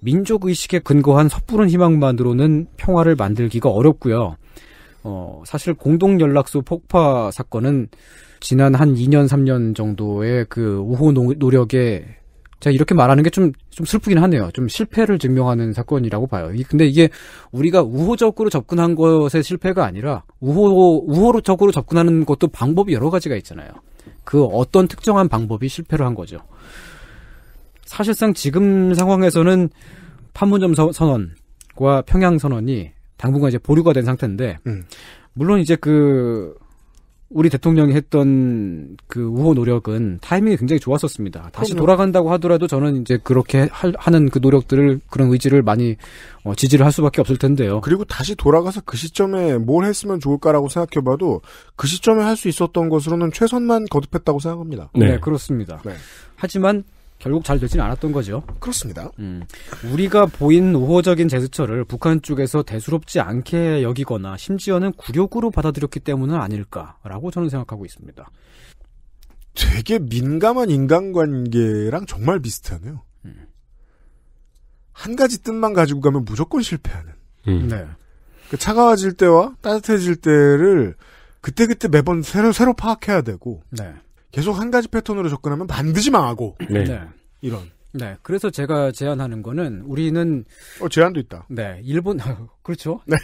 민족 의식에 근거한 섣부른 희망만으로는 평화를 만들기가 어렵고요. 어, 사실 공동 연락소 폭파 사건은 지난 한 2년 3년 정도의 그 우호 노력에 자 이렇게 말하는 게 좀 좀 슬프긴 하네요. 좀 실패를 증명하는 사건이라고 봐요. 근데 이게 우리가 우호적으로 접근한 것의 실패가 아니라 우호 우호적으로 접근하는 것도 방법이 여러 가지가 있잖아요. 그 어떤 특정한 방법이 실패를 한 거죠. 사실상 지금 상황에서는 판문점 선언과 평양 선언이 당분간 이제 보류가 된 상태인데 음. 물론 이제 그 우리 대통령이 했던 그 우호 노력은 타이밍이 굉장히 좋았었습니다. 다시 돌아간다고 하더라도 저는 이제 그렇게 할, 하는 그 노력들을 그런 의지를 많이 어, 지지를 할 수밖에 없을 텐데요. 그리고 다시 돌아가서 그 시점에 뭘 했으면 좋을까라고 생각해봐도 그 시점에 할 수 있었던 것으로는 최선만 거듭했다고 생각합니다. 네, 네 그렇습니다. 네. 하지만 결국 잘 되지는 않았던 거죠. 그렇습니다. 음, 우리가 보인 우호적인 제스처를 북한 쪽에서 대수롭지 않게 여기거나 심지어는 굴욕으로 받아들였기 때문은 아닐까라고 저는 생각하고 있습니다. 되게 민감한 인간관계랑 정말 비슷하네요. 음. 한 가지 뜻만 가지고 가면 무조건 실패하는. 음. 네. 그 차가워질 때와 따뜻해질 때를 그때그때 매번 새로, 새로 파악해야 되고. 네. 계속 한 가지 패턴으로 접근하면 반드시 망하고 네. 네. 이런. 네. 그래서 제가 제안하는 거는 우리는 어 제안도 있다. 네. 일본 그렇죠. 네.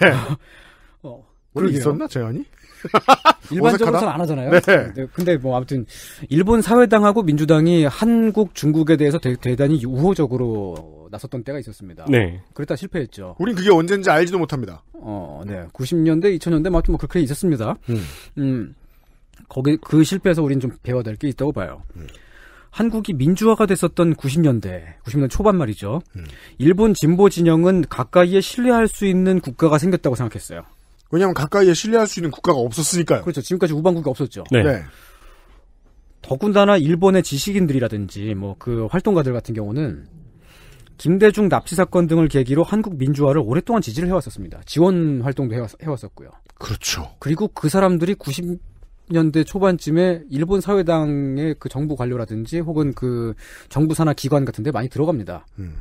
어, 원래 어, 그 있었나 제안이? 일반적으로는 안 하잖아요. 네. 네. 근데 뭐 아무튼 일본 사회당하고 민주당이 한국 중국에 대해서 대, 대단히 우호적으로 나섰던 때가 있었습니다. 네. 그랬다 실패했죠. 우린 그게 언젠지 알지도 못합니다. 어, 네. 90년대, 2000년대 막뭐 그렇게 있었습니다. 음. 음. 거기 그 실패에서 우리는 좀 배워야 될 게 있다고 봐요. 음. 한국이 민주화가 됐었던 90년대, 90년대 초반 말이죠. 음. 일본 진보 진영은 가까이에 신뢰할 수 있는 국가가 생겼다고 생각했어요. 왜냐하면 가까이에 신뢰할 수 있는 국가가 없었으니까요. 그렇죠. 지금까지 우방국이 없었죠. 네. 네. 더군다나 일본의 지식인들이라든지 뭐 그 활동가들 같은 경우는 김대중 납치 사건 등을 계기로 한국 민주화를 오랫동안 지지를 해왔었습니다. 지원 활동도 해왔, 해왔었고요. 그렇죠. 그리고 그 사람들이 90 0 년대 초반쯤에 일본 사회당의 그 정부 관료라든지 혹은 그 정부 산하 기관 같은 데 많이 들어갑니다. 음.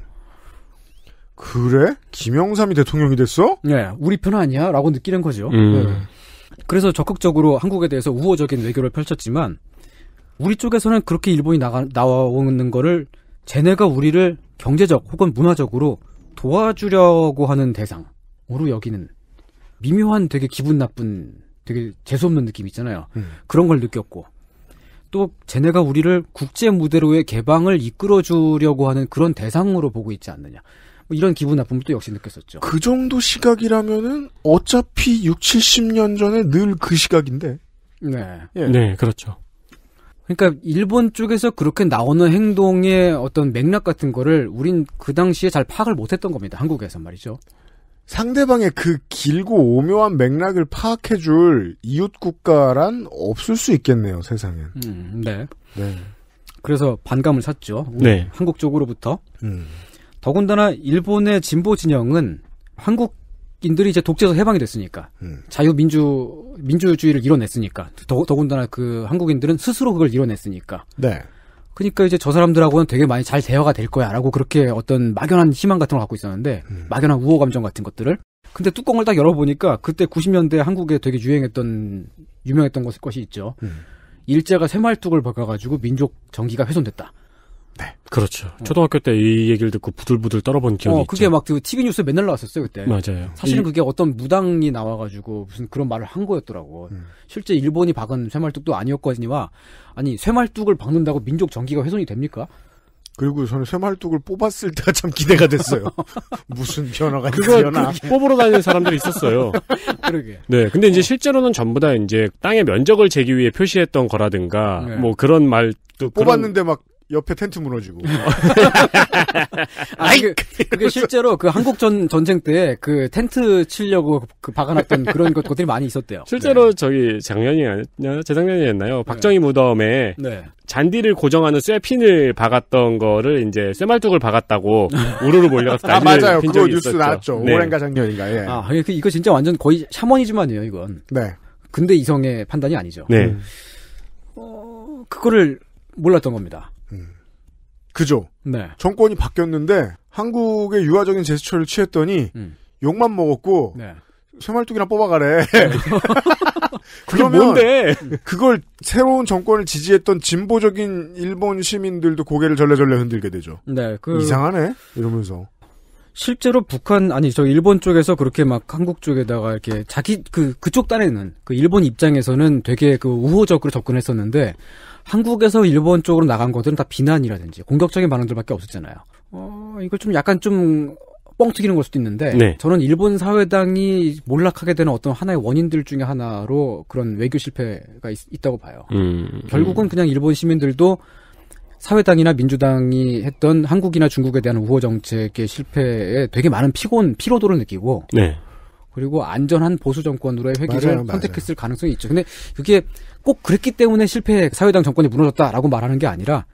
그래? 김영삼이 대통령이 됐어? 네, 우리 편 아니야? 라고 느끼는 거죠. 음. 네. 그래서 적극적으로 한국에 대해서 우호적인 외교를 펼쳤지만, 우리 쪽에서는 그렇게 일본이 나가, 나오는 거를 쟤네가 우리를 경제적 혹은 문화적으로 도와주려고 하는 대상으로 여기는 미묘한 되게 기분 나쁜 되게 재수없는 느낌 있잖아요. 음. 그런 걸 느꼈고 또 쟤네가 우리를 국제 무대로의 개방을 이끌어주려고 하는 그런 대상으로 보고 있지 않느냐. 뭐 이런 기분 나쁨도 역시 느꼈었죠. 그 정도 시각이라면은 어차피 6, 70년 전에 늘 그 시각인데. 네. 예. 네, 그렇죠. 그러니까 일본 쪽에서 그렇게 나오는 행동의 어떤 맥락 같은 거를 우린 그 당시에 잘 파악을 못했던 겁니다. 한국에서 말이죠. 상대방의 그 길고 오묘한 맥락을 파악해줄 이웃 국가란 없을 수 있겠네요 세상엔. 음, 네. 네. 그래서 반감을 샀죠. 네. 한국 쪽으로부터. 음. 더군다나 일본의 진보 진영은 한국인들이 이제 독재에서 해방이 됐으니까 음. 자유 민주 민주주의를 이뤄냈으니까 더, 더군다나 그 한국인들은 스스로 그걸 이뤄냈으니까. 네. 그러니까 이제 저 사람들하고는 되게 많이 잘 대화가 될 거야라고 그렇게 어떤 막연한 희망 같은 걸 갖고 있었는데 음. 막연한 우호 감정 같은 것들을 근데 뚜껑을 딱 열어보니까 그때 90년대 한국에 되게 유행했던 유명했던 것이 있죠. 음. 일제가 새말뚝을 박아가지고 민족 정기가 훼손됐다. 네. 그렇죠. 어. 초등학교 때 이 얘기를 듣고 부들부들 떨어본 기억이 어, 있죠. 어, 그게 막그 TV 뉴스에 맨날 나왔었어요 그때. 맞아요. 사실은 그게 어떤 무당이 나와가지고 무슨 그런 말을 한 거였더라고. 음. 실제 일본이 박은 쇠말뚝도 아니었거니와 아니 쇠말뚝을 박는다고 민족 정기가 훼손이 됩니까? 그리고 저는 쇠말뚝을 뽑았을 때가 참 기대가 됐어요. 무슨 변화가 있었려나 뽑으러 다니는 사람들이 있었어요. 그러게. 네. 근데 이제 어. 실제로는 전부 다 이제 땅의 면적을 재기 위해 표시했던 거라든가 네. 뭐 그런 말도 그 뽑았는데 그런... 막 옆에 텐트 무너지고. 어. 아이 그, 그게 실제로 그 한국 전, 전쟁 때 그 텐트 치려고 그 박아놨던 그런 것, 것들이 많이 있었대요. 실제로 네. 저기 작년이었냐 재작년이었나요? 네. 박정희 무덤에 네. 잔디를 고정하는 쇠핀을 박았던 거를 이제 쇠말뚝을 박았다고 우르르 몰려갔서 아, 맞아요. 그 적이 뉴스 나왔죠. 올해인가 네. 작년인가, 예. 아, 그, 이거 진짜 완전 거의 샤머니즘만이에요, 이건. 네. 근데 이성의 판단이 아니죠. 네. 어, 그거를 몰랐던 겁니다. 그죠. 네. 정권이 바뀌었는데 한국의 유화적인 제스처를 취했더니 음. 욕만 먹었고 네. 쇠말뚝이나 뽑아가래. 그러면 뭔데? 그걸 새로운 정권을 지지했던 진보적인 일본 시민들도 고개를 절레절레 흔들게 되죠. 네, 그... 이상하네 이러면서 실제로 북한 아니 저 일본 쪽에서 그렇게 막 한국 쪽에다가 이렇게 자기 그 그쪽 단에는 그 일본 입장에서는 되게 그 우호적으로 접근했었는데 한국에서 일본 쪽으로 나간 것들은 다 비난이라든지 공격적인 반응들밖에 없었잖아요. 어 이걸 좀 약간 좀 뻥튀기는 걸 수도 있는데 네. 저는 일본 사회당이 몰락하게 되는 어떤 하나의 원인들 중에 하나로 그런 외교 실패가 있, 다고 봐요. 음, 음, 결국은 그냥 일본 시민들도 사회당이나 민주당이 했던 한국이나 중국에 대한 우호 정책의 실패에 되게 많은 피곤 피로도를 느끼고 네. 그리고 안전한 보수 정권으로의 회귀를 맞아요, 선택했을 맞아요. 가능성이 있죠. 근데 그게 꼭 그랬기 때문에 실패 사회당 정권이 무너졌다라고 말하는 게 아니라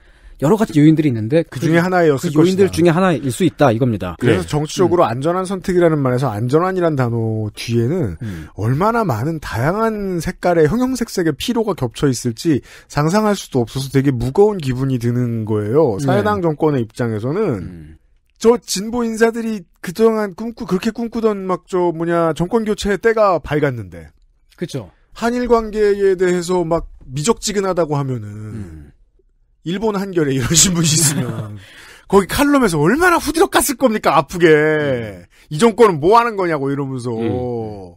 여러 가지 요인들이 있는데 그 중에 하나였을 그 요인들 것이다. 중에 하나일 수 있다 이겁니다. 그래서 네. 정치적으로 음. 안전한 선택이라는 말에서 안전한이란 단어 뒤에는 음. 얼마나 많은 다양한 색깔의 형형색색의 피로가 겹쳐 있을지 상상할 수도 없어서 되게 무거운 기분이 드는 거예요. 네. 사회당 네. 정권의 입장에서는 음. 저 진보 인사들이 그동안 꿈꾸 그렇게 꿈꾸던 막 저 뭐냐 정권 교체의 때가 밝았는데. 그렇죠. 한일 관계에 대해서 막 미적지근하다고 하면은 음. 일본 한결에 이러신 분이 있으면 아. 거기 칼럼에서 얼마나 후디럭 갔을 겁니까 아프게 음. 이 정권은 뭐 하는 거냐고 이러면서 음.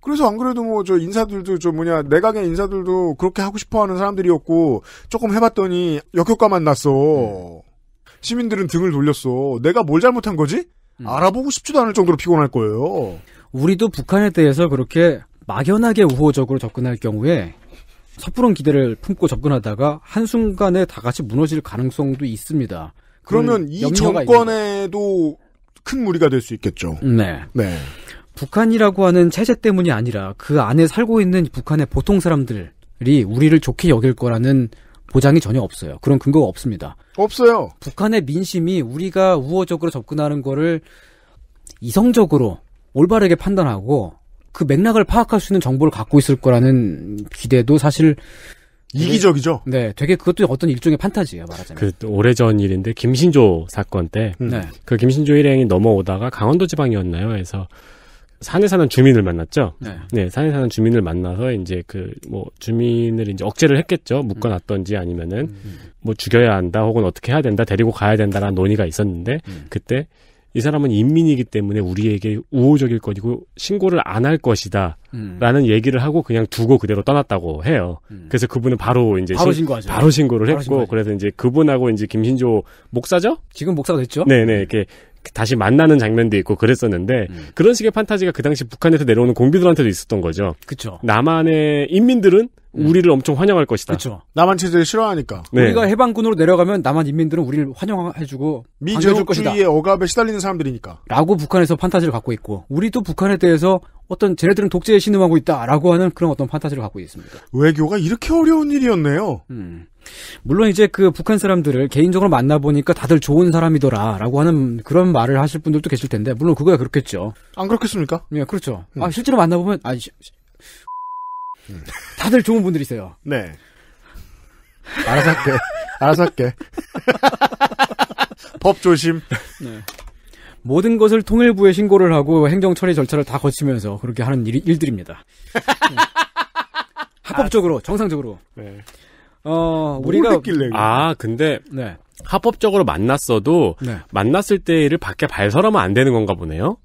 그래서 안 그래도 뭐 저 인사들도 저 뭐냐 내각의 인사들도 그렇게 하고 싶어하는 사람들이었고 조금 해봤더니 역효과만 났어 음. 시민들은 등을 돌렸어 내가 뭘 잘못한 거지 음. 알아보고 싶지도 않을 정도로 피곤할 거예요 우리도 북한에 대해서 그렇게 막연하게 우호적으로 접근할 경우에 섣부른 기대를 품고 접근하다가 한순간에 다 같이 무너질 가능성도 있습니다. 그러면 이 정권에도 큰 무리가 될 수 있겠죠. 네. 네. 북한이라고 하는 체제 때문이 아니라 그 안에 살고 있는 북한의 보통 사람들이 우리를 좋게 여길 거라는 보장이 전혀 없어요. 그런 근거가 없습니다. 없어요. 북한의 민심이 우리가 우호적으로 접근하는 거를 이성적으로 올바르게 판단하고 그 맥락을 파악할 수 있는 정보를 갖고 있을 거라는 기대도 사실 이기적이죠. 네, 되게 그것도 어떤 일종의 판타지예요, 말하자면. 그 오래전 일인데 김신조 사건 때그 음. 네. 그 김신조 일행이 넘어오다가 강원도 지방이었나요? 해서 산에 사는 주민을 만났죠. 네. 네 산에 사는 주민을 만나서 이제 그 뭐 주민을 이제 억제를 했겠죠. 묶어놨던지 아니면은 음. 뭐 죽여야 한다 혹은 어떻게 해야 된다 데리고 가야 된다라는 논의가 있었는데 음. 그때 이 사람은 인민이기 때문에 우리에게 우호적일 것이고 신고를 안 할 것이다. 음. 라는 얘기를 하고 그냥 두고 그대로 떠났다고 해요. 음. 그래서 그분은 바로 이제 바로 신고하죠. 바로 신고를 했고 신고 그래서 이제 그분하고 이제 김신조 목사죠? 지금 목사가 됐죠? 네, 네. 이렇게 다시 만나는 장면도 있고 그랬었는데 음. 그런 식의 판타지가 그 당시 북한에서 내려오는 공비들한테도 있었던 거죠. 그렇죠. 남한의 인민들은 네. 우리를 엄청 환영할 것이다. 그렇죠. 남한 체제를 싫어하니까. 네. 우리가 해방군으로 내려가면 남한 인민들은 우리를 환영해주고 미제국주의의 억압에 시달리는 사람들이니까. 라고 북한에서 판타지를 갖고 있고 우리도 북한에 대해서 어떤 쟤네들은 독재에 신음하고 있다라고 하는 그런 어떤 판타지를 갖고 있습니다. 외교가 이렇게 어려운 일이었네요. 음. 물론 이제 그 북한 사람들을 개인적으로 만나보니까 다들 좋은 사람이더라라고 하는 그런 말을 하실 분들도 계실 텐데 물론 그거야 그렇겠죠. 안 그렇겠습니까? 예, 그렇죠. 음. 아 실제로 만나보면 아 음. 다들 좋은 분들이세요. 네. 알아서 할게. 알아서 할게. 법 조심. 네. 모든 것을 통일부에 신고를 하고 행정 처리 절차를 다 거치면서 그렇게 하는 일, 일들입니다. 네. 합법적으로, 아, 정상적으로. 네. 어, 우리가 했길래, 아, 근데 네. 합법적으로 만났어도 네. 만났을 때 일을 밖에 발설하면 안 되는 건가 보네요.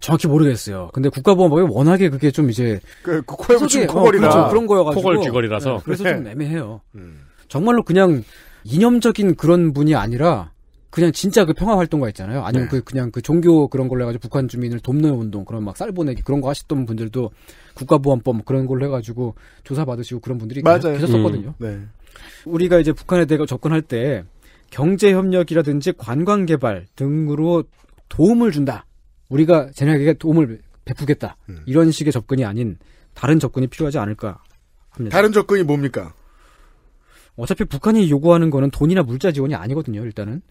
정확히 모르겠어요. 근데 국가보안법이 워낙에 그게 좀 이제 그, 그 코에 이라 어, 그렇죠. 그런 거여가지고 코걸쥐걸이라서 네, 그래서 좀 네. 애매해요. 음. 정말로 그냥 이념적인 그런 분이 아니라 그냥 진짜 그 평화 활동가 있잖아요. 아니면 네. 그 그냥 그 종교 그런 걸로 해가지고 북한 주민을 돕는 운동 그런 막 쌀 보내기 그런 거 하셨던 분들도 국가보안법 그런 걸로 해가지고 조사 받으시고 그런 분들이 맞아요. 계셨었거든요. 음. 네. 우리가 이제 북한에 대해 접근할 때 경제 협력이라든지 관광 개발 등으로 도움을 준다. 우리가 제네에게 도움을 베푸겠다. 음. 이런 식의 접근이 아닌 다른 접근이 필요하지 않을까 합니다. 다른 접근이 뭡니까? 어차피 북한이 요구하는 거는 돈이나 물자 지원이 아니거든요, 일단은.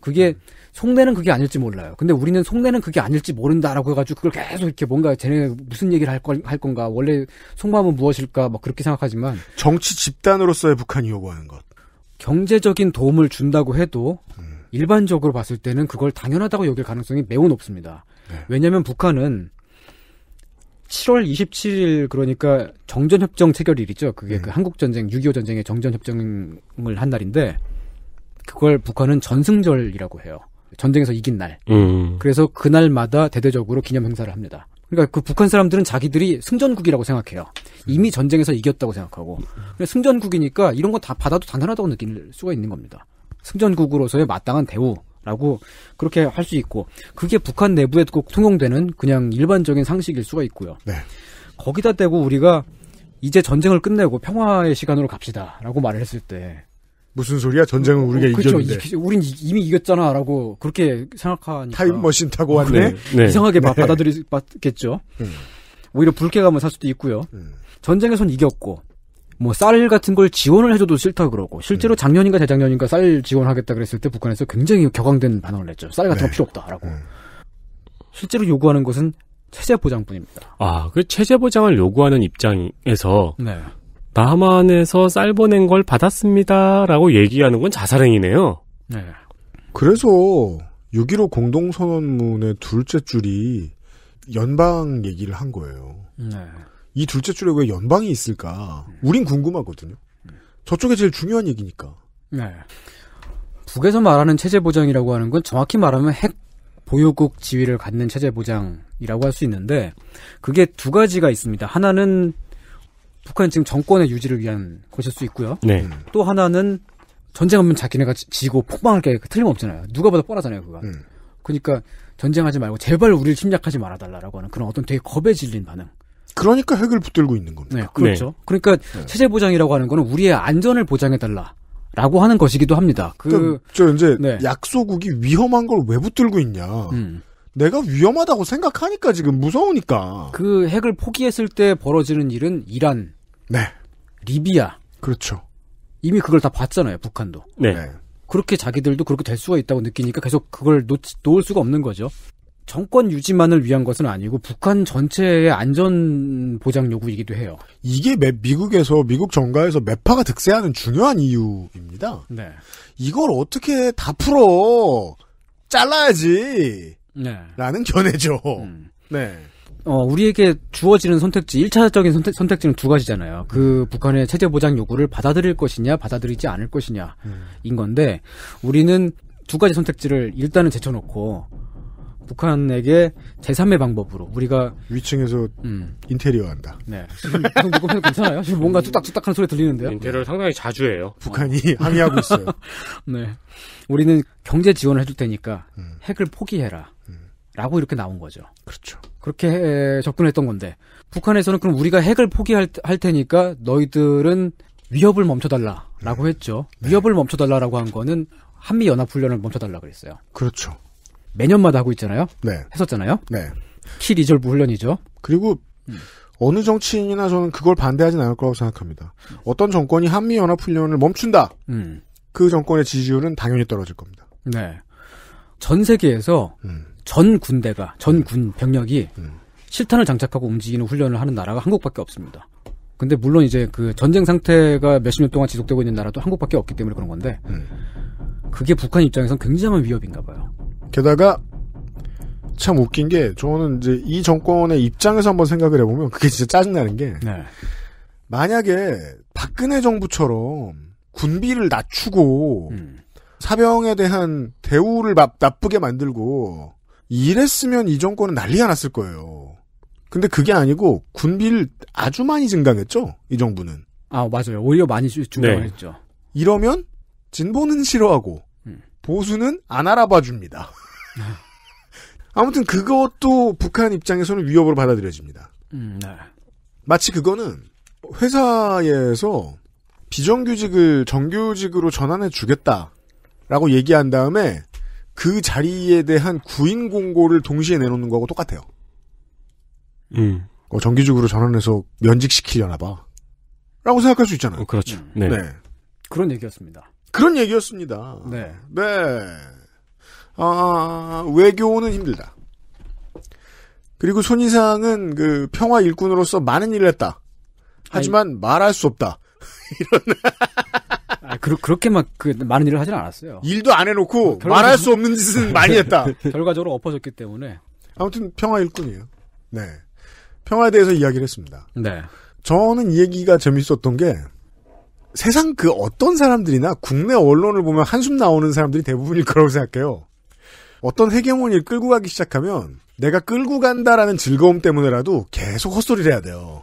그게 음. 속내는 그게 아닐지 몰라요. 근데 우리는 속내는 그게 아닐지 모른다라고 해가지고 그걸 계속 이렇게 뭔가 쟤네 무슨 얘기를 할, 걸, 할 건가 원래 속마음은 무엇일까 막 그렇게 생각하지만 정치 집단으로서의 북한이 요구하는 것 경제적인 도움을 준다고 해도 음. 일반적으로 봤을 때는 그걸 당연하다고 여길 가능성이 매우 높습니다. 네. 왜냐하면 북한은 7월 27일 그러니까 정전협정 체결일이죠. 그게 음. 그 한국전쟁 6.25 전쟁의 정전협정을 한 날인데 그걸 북한은 전승절이라고 해요. 전쟁에서 이긴 날. 음. 그래서 그날마다 대대적으로 기념 행사를 합니다. 그러니까 그 북한 사람들은 자기들이 승전국이라고 생각해요. 이미 음. 전쟁에서 이겼다고 생각하고 승전국이니까 이런 거 다 받아도 당연하다고 느낄 수가 있는 겁니다. 승전국으로서의 마땅한 대우 라고 그렇게 할 수 있고 그게 북한 내부에 꼭 통용되는 그냥 일반적인 상식일 수가 있고요. 네. 거기다 대고 우리가 이제 전쟁을 끝내고 평화의 시간으로 갑시다라고 말을 했을 때 무슨 소리야 전쟁은 우리가 어, 그렇죠. 이겼는데 우린 이미 이겼잖아라고 그렇게 생각하니까 타임머신 타고 왔네 그 네. 이상하게 네. 받아들이겠죠. 음. 오히려 불쾌감을 살 수도 있고요. 음. 전쟁에선 이겼고 뭐쌀 같은 걸 지원을 해줘도 싫다 그러고 실제로 음. 작년인가 재작년인가 쌀 지원하겠다 그랬을 때 북한에서 굉장히 격앙된 반응을 냈죠. 쌀 같은 네. 거 필요 없다라고. 음. 실제로 요구하는 것은 체제 보장뿐입니다. 아, 그 체제 보장을 요구하는 입장에서 네. 남한에서 쌀 보낸 걸 받았습니다라고 얘기하는 건 자살행위네요. 네. 그래서 6.15 공동선언문의 둘째 줄이 연방 얘기를 한 거예요. 네. 이 둘째 줄에 왜 연방이 있을까? 우린 궁금하거든요. 저쪽에 제일 중요한 얘기니까. 네. 북에서 말하는 체제 보장이라고 하는 건 정확히 말하면 핵 보유국 지위를 갖는 체제 보장이라고 할 수 있는데 그게 두 가지가 있습니다. 하나는 북한 지금 정권의 유지를 위한 것일 수 있고요. 네. 음. 또 하나는 전쟁하면 자기네가 지고 폭망할 게 틀림없잖아요. 누가 봐도 뻔하잖아요, 그거. 음. 그러니까 전쟁하지 말고 제발 우리를 침략하지 말아달라라고 하는 그런 어떤 되게 겁에 질린 반응. 그러니까 핵을 붙들고 있는 겁니다. 네, 그렇죠. 네. 그러니까 네. 체제 보장이라고 하는 거는 우리의 안전을 보장해 달라. 라고 하는 것이기도 합니다. 그, 그러니까 저 이제 네. 약소국이 위험한 걸 왜 붙들고 있냐. 음. 내가 위험하다고 생각하니까 지금 무서우니까. 그 핵을 포기했을 때 벌어지는 일은 이란, 네, 리비아, 그렇죠. 이미 그걸 다 봤잖아요, 북한도. 네. 네. 그렇게 자기들도 그렇게 될 수가 있다고 느끼니까 계속 그걸 놓, 놓을 수가 없는 거죠. 정권 유지만을 위한 것은 아니고 북한 전체의 안전 보장 요구이기도 해요. 이게 미국에서 미국 정가에서 매파가 득세하는 중요한 이유입니다. 네. 이걸 어떻게 다 풀어 잘라야지. 네. 라는 견해죠. 음. 네. 어, 우리에게 주어지는 선택지, 1차적인 선택, 선택지는 두 가지잖아요. 그 음. 북한의 체제 보장 요구를 받아들일 것이냐, 받아들이지 않을 것이냐, 음. 인 건데, 우리는 두 가지 선택지를 일단은 제쳐놓고, 북한에게 제3의 방법으로 우리가 위층에서 음. 인테리어 한다. 네. 지금 녹음해도 괜찮아요? 지금 뭔가 음. 뚝딱뚝딱한 소리 들리는데요. 네. 인테리어를 상당히 자주 해요. 북한이 어. 항의하고 있어요. 네. 우리는 경제 지원을 해줄 테니까 음. 핵을 포기해라. 음. 라고 이렇게 나온 거죠. 그렇죠. 그렇게 접근했던 건데 북한에서는 그럼 우리가 핵을 포기할 할 테니까 너희들은 위협을 멈춰달라라고 네. 했죠. 네. 위협을 멈춰달라라고 한 거는 한미 연합 훈련을 멈춰달라 그랬어요. 그렇죠. 매년마다 하고 있잖아요. 네. 했었잖아요. 네. 키 리졸브 훈련이죠. 그리고 음. 어느 정치인이나 저는 그걸 반대하진 않을 거라고 생각합니다. 어떤 정권이 한미 연합 훈련을 멈춘다. 음. 그 정권의 지지율은 당연히 떨어질 겁니다. 네. 전 세계에서 음. 전 군대가 전군 음. 병력이 음. 실탄을 장착하고 움직이는 훈련을 하는 나라가 한국밖에 없습니다. 근데 물론 이제 그 전쟁 상태가 몇십 년 동안 지속되고 있는 나라도 한국밖에 없기 때문에 그런 건데 그게 북한 입장에선 굉장한 위협인가 봐요. 게다가 참 웃긴 게 저는 이제 이 정권의 입장에서 한번 생각을 해보면 그게 진짜 짜증나는 게 네. 만약에 박근혜 정부처럼 군비를 낮추고 음. 사병에 대한 대우를 나쁘게 만들고 이랬으면 이 정권은 난리가 났을 거예요. 근데 그게 아니고 군비를 아주 많이 증강했죠. 이 정부는. 아 맞아요. 오히려 많이 증강했죠. 네. 이러면 진보는 싫어하고 음. 보수는 안 알아봐 줍니다. 네. 아무튼 그것도 북한 입장에서는 위협으로 받아들여집니다. 음, 네. 마치 그거는 회사에서 비정규직을 정규직으로 전환해 주겠다라고 얘기한 다음에 그 자리에 대한 구인 공고를 동시에 내놓는 거하고 똑같아요. 음. 어, 정규직으로 전환해서 면직시키려나 봐. 라고 생각할 수 있잖아요. 어, 그렇죠. 네. 네. 그런 얘기였습니다. 그런 얘기였습니다. 네. 네. 아, 아, 아, 아, 외교는 힘들다. 그리고 손이상은 그 평화 일꾼으로서 많은 일을 했다. 하지만 아니, 말할 수 없다. 이런. 아, 그, 그렇게 막, 그, 많은 일을 하진 않았어요. 일도 안 해놓고, 뭐 결 말할 수 없는 짓은 많이 했다. 결과적으로 엎어졌기 때문에. 아무튼, 평화 일꾼이에요. 네. 평화에 대해서 이야기를 했습니다. 네. 저는 이 얘기가 재밌었던 게, 세상 그 어떤 사람들이나 국내 언론을 보면 한숨 나오는 사람들이 대부분일 거라고 생각해요. 어떤 회계문을 끌고 가기 시작하면 내가 끌고 간다라는 즐거움 때문에라도 계속 헛소리를 해야 돼요.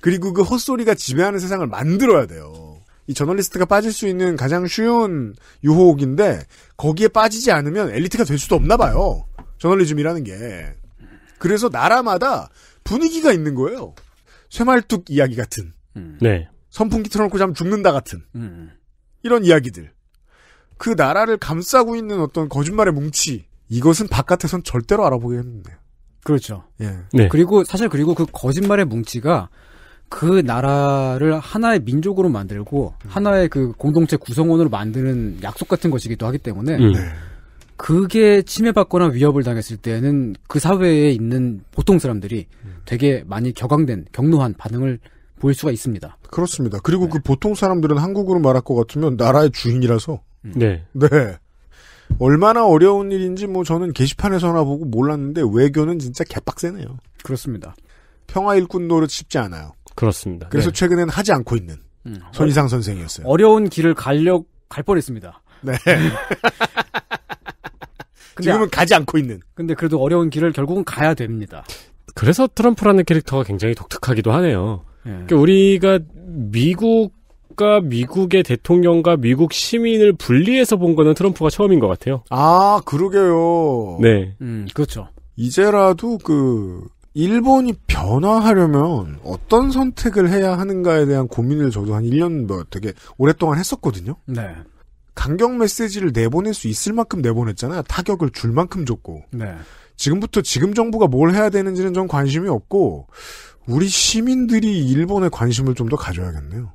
그리고 그 헛소리가 지배하는 세상을 만들어야 돼요. 이 저널리스트가 빠질 수 있는 가장 쉬운 유혹인데 거기에 빠지지 않으면 엘리트가 될 수도 없나 봐요. 저널리즘이라는 게. 그래서 나라마다 분위기가 있는 거예요. 쇠말뚝 이야기 같은. 음. 네. 선풍기 틀어놓고 자면 죽는다 같은. 음. 이런 이야기들. 그 나라를 감싸고 있는 어떤 거짓말의 뭉치. 이것은 바깥에선 절대로 알아보게했는데요 그렇죠. 예. 네. 그리고 사실 그리고 그 거짓말의 뭉치가 그 나라를 하나의 민족으로 만들고 음. 하나의 그 공동체 구성원으로 만드는 약속 같은 것이기도 하기 때문에 음. 네. 그게 침해받거나 위협을 당했을 때는 그 사회에 있는 보통 사람들이 음. 되게 많이 격앙된 격노한 반응을 보일 수가 있습니다. 그렇습니다. 그리고 네. 그 보통 사람들은 한국으로 말할 것 같으면 나라의 주인이라서 음. 네. 네. 얼마나 어려운 일인지 뭐 저는 게시판에서나 보고 몰랐는데 외교는 진짜 개빡세네요. 그렇습니다. 평화 일꾼 노릇 쉽지 않아요. 그렇습니다. 그래서 네. 최근엔 하지 않고 있는 음. 손희상 선생이었어요. 어려운 길을 가려 갈 뻔했습니다. 네. 지금은 가지 않고 있는. 근데 그래도 어려운 길을 결국은 가야 됩니다. 그래서 트럼프라는 캐릭터가 굉장히 독특하기도 하네요. 예. 그러니까 우리가 미국 트럼프가 미국의 대통령과 미국 시민을 분리해서 본 거는 트럼프가 처음인 것 같아요. 아, 그러게요. 네. 음, 그렇죠. 이제라도 그, 일본이 변화하려면 어떤 선택을 해야 하는가에 대한 고민을 저도 한 1년 뭐 되게 오랫동안 했었거든요. 네. 강경 메시지를 내보낼 수 있을 만큼 내보냈잖아요. 타격을 줄 만큼 줬고. 네. 지금부터 지금 정부가 뭘 해야 되는지는 좀 관심이 없고 우리 시민들이 일본에 관심을 좀 더 가져야겠네요.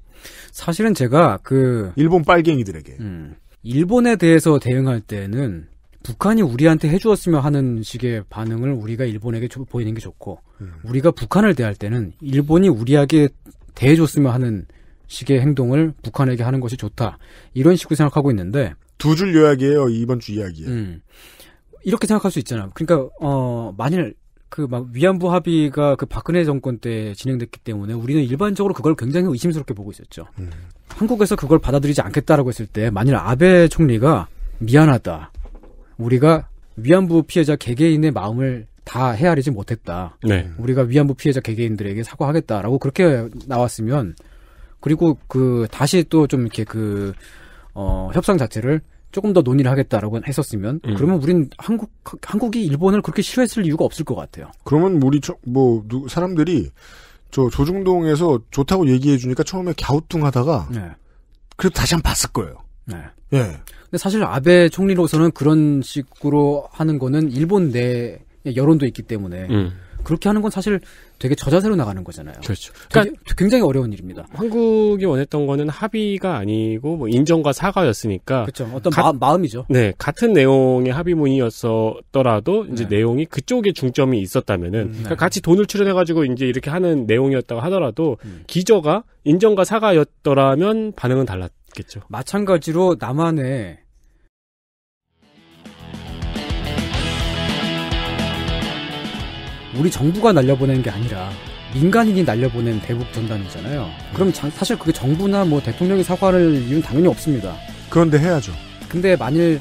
사실은 제가 그 일본 빨갱이들에게 음, 일본에 대해서 대응할 때는 북한이 우리한테 해주었으면 하는 식의 반응을 우리가 일본에게 조, 보이는 게 좋고 음. 우리가 북한을 대할 때는 일본이 우리에게 대해줬으면 하는 식의 행동을 북한에게 하는 것이 좋다 이런 식으로 생각하고 있는데 두 줄 요약이에요 이번 주 이야기에 음, 이렇게 생각할 수 있잖아 요 그러니까 어 만일 그막 위안부 합의가 그 박근혜 정권 때 진행됐기 때문에 우리는 일반적으로 그걸 굉장히 의심스럽게 보고 있었죠. 음. 한국에서 그걸 받아들이지 않겠다라고 했을 때 만일 아베 총리가 미안하다. 우리가 위안부 피해자 개개인의 마음을 다 헤아리지 못했다. 네. 우리가 위안부 피해자 개개인들에게 사과하겠다라고 그렇게 나왔으면 그리고 그 다시 또 좀 이렇게 그 어, 협상 자체를 조금 더 논의를 하겠다라고 했었으면 음. 그러면 우린 한국 한국이 일본을 그렇게 싫어했을 이유가 없을 것 같아요. 그러면 우리 저, 뭐 누, 사람들이 저 조중동에서 좋다고 얘기해 주니까 처음에 갸우뚱하다가 네. 그래도 다시 한 번 봤을 거예요. 네. 예. 근데 사실 아베 총리로서는 그런 식으로 하는 거는 일본 내 여론도 있기 때문에 음. 그렇게 하는 건 사실 되게 저자세로 나가는 거잖아요. 그렇죠. 그러니까 굉장히 어려운 일입니다. 한국이 원했던 거는 합의가 아니고 뭐 인정과 사과였으니까. 그렇죠. 어떤 가, 마, 음이죠 네, 같은 내용의 합의문이었더라도 네. 이제 네. 내용이 그쪽에 중점이 있었다면은 음, 그러니까 네. 같이 돈을 출연해가지고 이제 이렇게 하는 내용이었다고 하더라도 음. 기저가 인정과 사과였더라면 반응은 달랐겠죠. 마찬가지로 남한에 우리 정부가 날려보낸 게 아니라 민간인이 날려보낸 대북 전단이잖아요. 그럼 자, 사실 그게 정부나 뭐 대통령이 사과를 이유는 당연히 없습니다. 그런데 해야죠. 근데 만일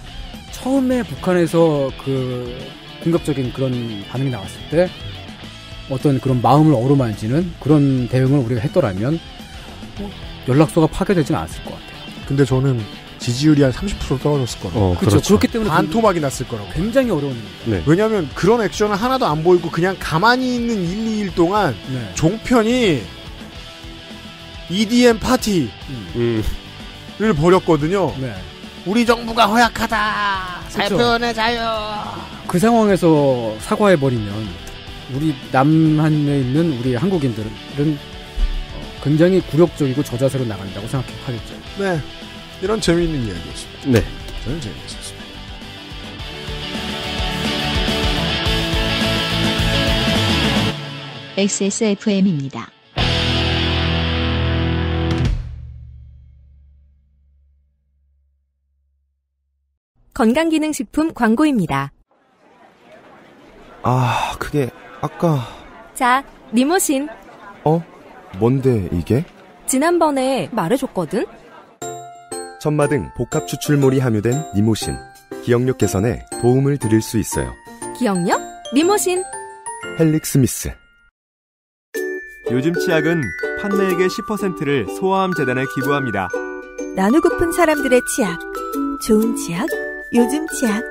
처음에 북한에서 그 공격적인 그런 반응이 나왔을 때 어떤 그런 마음을 어루만지는 그런 대응을 우리가 했더라면 뭐 연락소가 파괴되지는 않았을 것 같아요. 근데 저는 지지율이 한 30% 떨어졌을 거라고. 어, 그렇죠. 그렇죠. 그렇기 때문에 반토막이 났을 거라고. 굉장히 어려운 일입니다. 네. 왜냐하면 그런 액션은 하나도 안 보이고 그냥 가만히 있는 1, 2일 동안 네. 종편이 EDM 파티를 음. 벌였거든요. 네. 우리 정부가 허약하다. 사표현의 그렇죠. 자유. 그 상황에서 사과해 버리면 우리 남한에 있는 우리 한국인들은 굉장히 굴욕적이고 저자세로 나간다고 생각하겠죠. 네. 이런 재미있는 이야기였습니다. 네. 저는 재미있었습니다. XSFM입니다. 건강기능식품 광고입니다. 아, 그게 아까 자, 니모신. 어? 뭔데 이게? 지난번에 말해줬거든? 천마 등 복합 추출물이 함유된 니모신, 기억력 개선에 도움을 드릴 수 있어요. 기억력? 니모신. 헬릭 스미스. 요즘 치약은 판매액의 10%를 소아암 재단에 기부합니다. 나누고픈 사람들의 치약. 좋은 치약, 요즘 치약.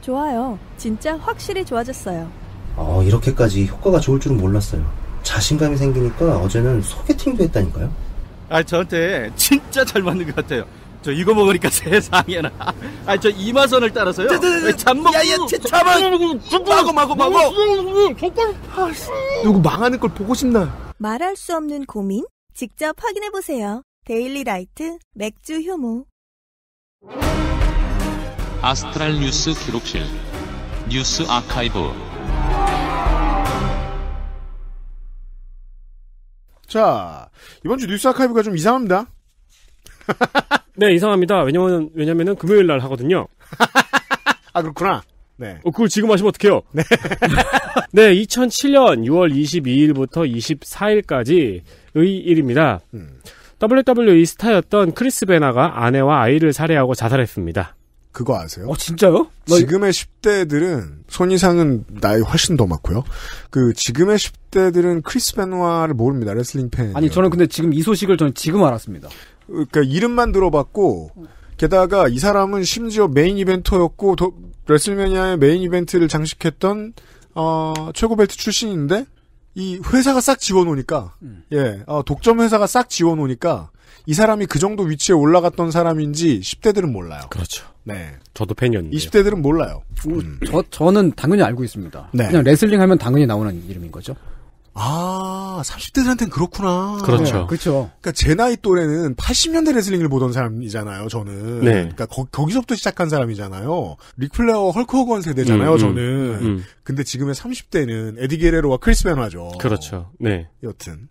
좋아요. 진짜 확실히 좋아졌어요. 어, 이렇게까지 효과가 좋을 줄은 몰랐어요. 자신감이 생기니까 어제는 소개팅도 했다니까요. 아 저한테 진짜 잘 맞는 것 같아요. 저 이거 먹으니까 세상에나. 아저 이마선을 따라서요. 잠먹. 야야 잠만. 마고 마고 마고. 아, 누구 망하는 걸 보고 싶나? 말할 수 없는 고민 직접 확인해 보세요. 데일리 라이트 맥주 효모. 아스트랄 뉴스 기록실 뉴스 아카이브. 자, 이번 주 뉴스 아카이브가 좀 이상합니다. 네, 이상합니다. 왜냐면, 왜냐면은 금요일 날 하거든요. 아, 그렇구나. 네. 어, 그걸 지금 하시면 어떡해요? 네. 네, 2007년 6월 22일부터 24일까지의 일입니다. 음. WWE 스타였던 크리스 베나가 아내와 아이를 살해하고 자살했습니다. 그거 아세요? 어, 진짜요? 지금의 10대들은, 손이상은 나이 훨씬 더 많고요. 그, 지금의 10대들은 크리스 베노아를 모릅니다. 레슬링 팬. 아니, 저는 근데 지금 이 소식을 저는 지금 알았습니다. 그니까, 이름만 들어봤고, 게다가 이 사람은 심지어 메인 이벤터였고, 도, 레슬매니아의 메인 이벤트를 장식했던, 어, 최고 벨트 출신인데, 이 회사가 싹 지워놓으니까, 음. 예, 어, 독점 회사가 싹 지워놓으니까, 이 사람이 그 정도 위치에 올라갔던 사람인지 10대들은 몰라요. 그렇죠. 네. 저도 팬이었는데. 20대들은 몰라요. 음. 음. 저, 저는 당연히 알고 있습니다. 네. 그냥 레슬링 하면 당연히 나오는 이름인 거죠. 아, 30대들한테는 그렇구나. 그렇죠. 네, 그렇죠. 그러니까 제 나이 또래는 80년대 레슬링을 보던 사람이잖아요, 저는. 네. 그러니까 거, 기서부터 시작한 사람이잖아요. 리플레어 헐크 호건 세대잖아요, 음, 음, 저는. 음. 근데 지금의 30대는 에디 게레로와 크리스 베나죠. 그렇죠. 네. 여튼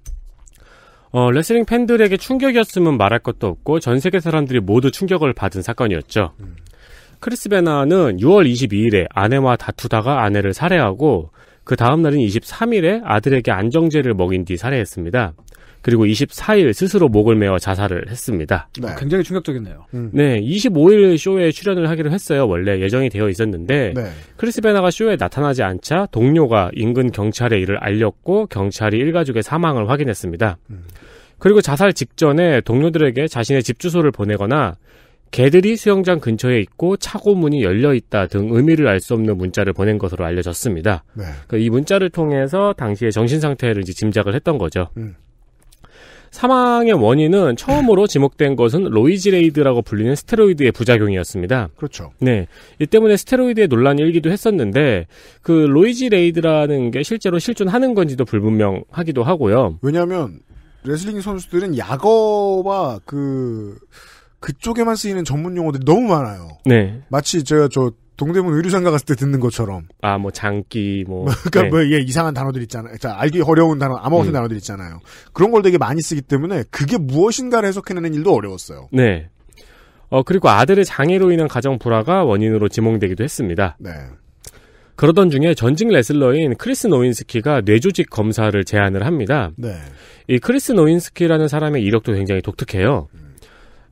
어, 레슬링 팬들에게 충격이었으면 말할 것도 없고 전 세계 사람들이 모두 충격을 받은 사건이었죠. 음. 크리스 베나는 6월 22일에 아내와 다투다가 아내를 살해하고 그 다음날인 23일에 아들에게 안정제를 먹인 뒤 살해했습니다. 그리고 24일 스스로 목을 메어 자살을 했습니다. 네. 굉장히 충격적이네요. 음. 네, 25일 쇼에 출연을 하기로 했어요. 원래 예정이 되어 있었는데 네. 크리스 베나가 쇼에 나타나지 않자 동료가 인근 경찰에 이를 알렸고 경찰이 일가족의 사망을 확인했습니다. 음. 그리고 자살 직전에 동료들에게 자신의 집 주소를 보내거나 개들이 수영장 근처에 있고 차고 문이 열려 있다 등 의미를 알 수 없는 문자를 보낸 것으로 알려졌습니다. 네. 그러니까 이 문자를 통해서 당시의 정신 상태를 이제 짐작을 했던 거죠. 음. 사망의 원인은 처음으로 지목된 것은 로이지레이드라고 불리는 스테로이드의 부작용이었습니다. 그렇죠. 네. 이 때문에 스테로이드의 논란이 일기도 했었는데 그 로이지레이드라는 게 실제로 실존하는 건지도 불분명하기도 하고요. 왜냐하면 레슬링 선수들은 약어와 그 그쪽에만 쓰이는 전문 용어들이 너무 많아요. 네. 마치 제가 저 동대문 의류상가 갔을 때 듣는 것처럼. 아, 뭐, 장기, 뭐. 그러니까 네. 뭐, 예, 이상한 단어들 있잖아요. 자, 알기 어려운 단어, 아무것도 음. 단어들 있잖아요. 그런 걸 되게 많이 쓰기 때문에 그게 무엇인가를 해석해내는 일도 어려웠어요. 네. 어, 그리고 아들의 장애로 인한 가정 불화가 원인으로 지목되기도 했습니다. 네. 그러던 중에 전직 레슬러인 크리스 노인스키가 뇌조직 검사를 제안을 합니다. 네. 이 크리스 노인스키라는 사람의 이력도 굉장히 독특해요.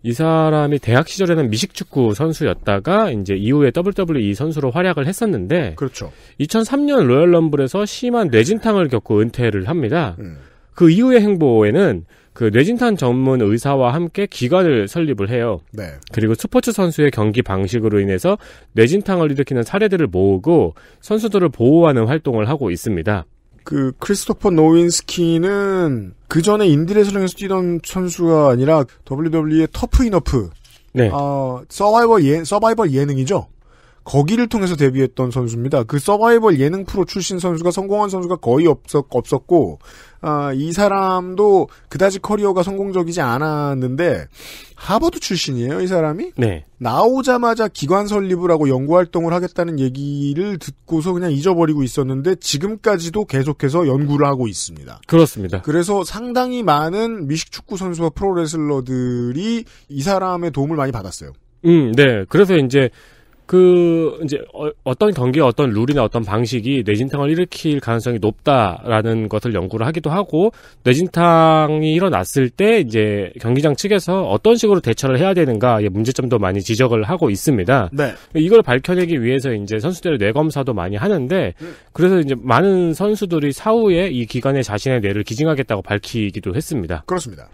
이 사람이 대학 시절에는 미식축구 선수였다가 이제 이후에 WWE 선수로 활약을 했었는데 그렇죠. 2003년 로얄 럼블에서 심한 뇌진탕을 겪고 은퇴를 합니다. 음. 그 이후의 행보에는 그 뇌진탄 전문 의사와 함께 기관을 설립을 해요. 네. 그리고 스포츠 선수의 경기 방식으로 인해서 뇌진탕을 일으키는 사례들을 모으고 선수들을 보호하는 활동을 하고 있습니다. 그 크리스토퍼 노윈스키는 그 전에 인디레슬링에서 뛰던 선수가 아니라 WWE의 터프 이너프 네. 어, 서바이벌 예, 서바이벌 예능이죠. 거기를 통해서 데뷔했던 선수입니다. 그 서바이벌 예능 프로 출신 선수가 성공한 선수가 거의 없었, 없었고, 아, 이 사람도 그다지 커리어가 성공적이지 않았는데, 하버드 출신이에요, 이 사람이? 네. 나오자마자 기관 설립을 하고 연구활동을 하겠다는 얘기를 듣고서 그냥 잊어버리고 있었는데, 지금까지도 계속해서 연구를 하고 있습니다. 그렇습니다. 그래서 상당히 많은 미식축구 선수와 프로레슬러들이 이 사람의 도움을 많이 받았어요. 음, 네. 그래서 이제 그 이제 어, 어떤 경기의 어떤 룰이나 어떤 방식이 뇌진탕을 일으킬 가능성이 높다라는 것을 연구를 하기도 하고 뇌진탕이 일어났을 때 이제 경기장 측에서 어떤 식으로 대처를 해야 되는가의 문제점도 많이 지적을 하고 있습니다. 네. 이걸 밝혀내기 위해서 이제 선수들의 뇌 검사도 많이 하는데 그래서 이제 많은 선수들이 사후에 이 기간에 자신의 뇌를 기증하겠다고 밝히기도 했습니다. 그렇습니다.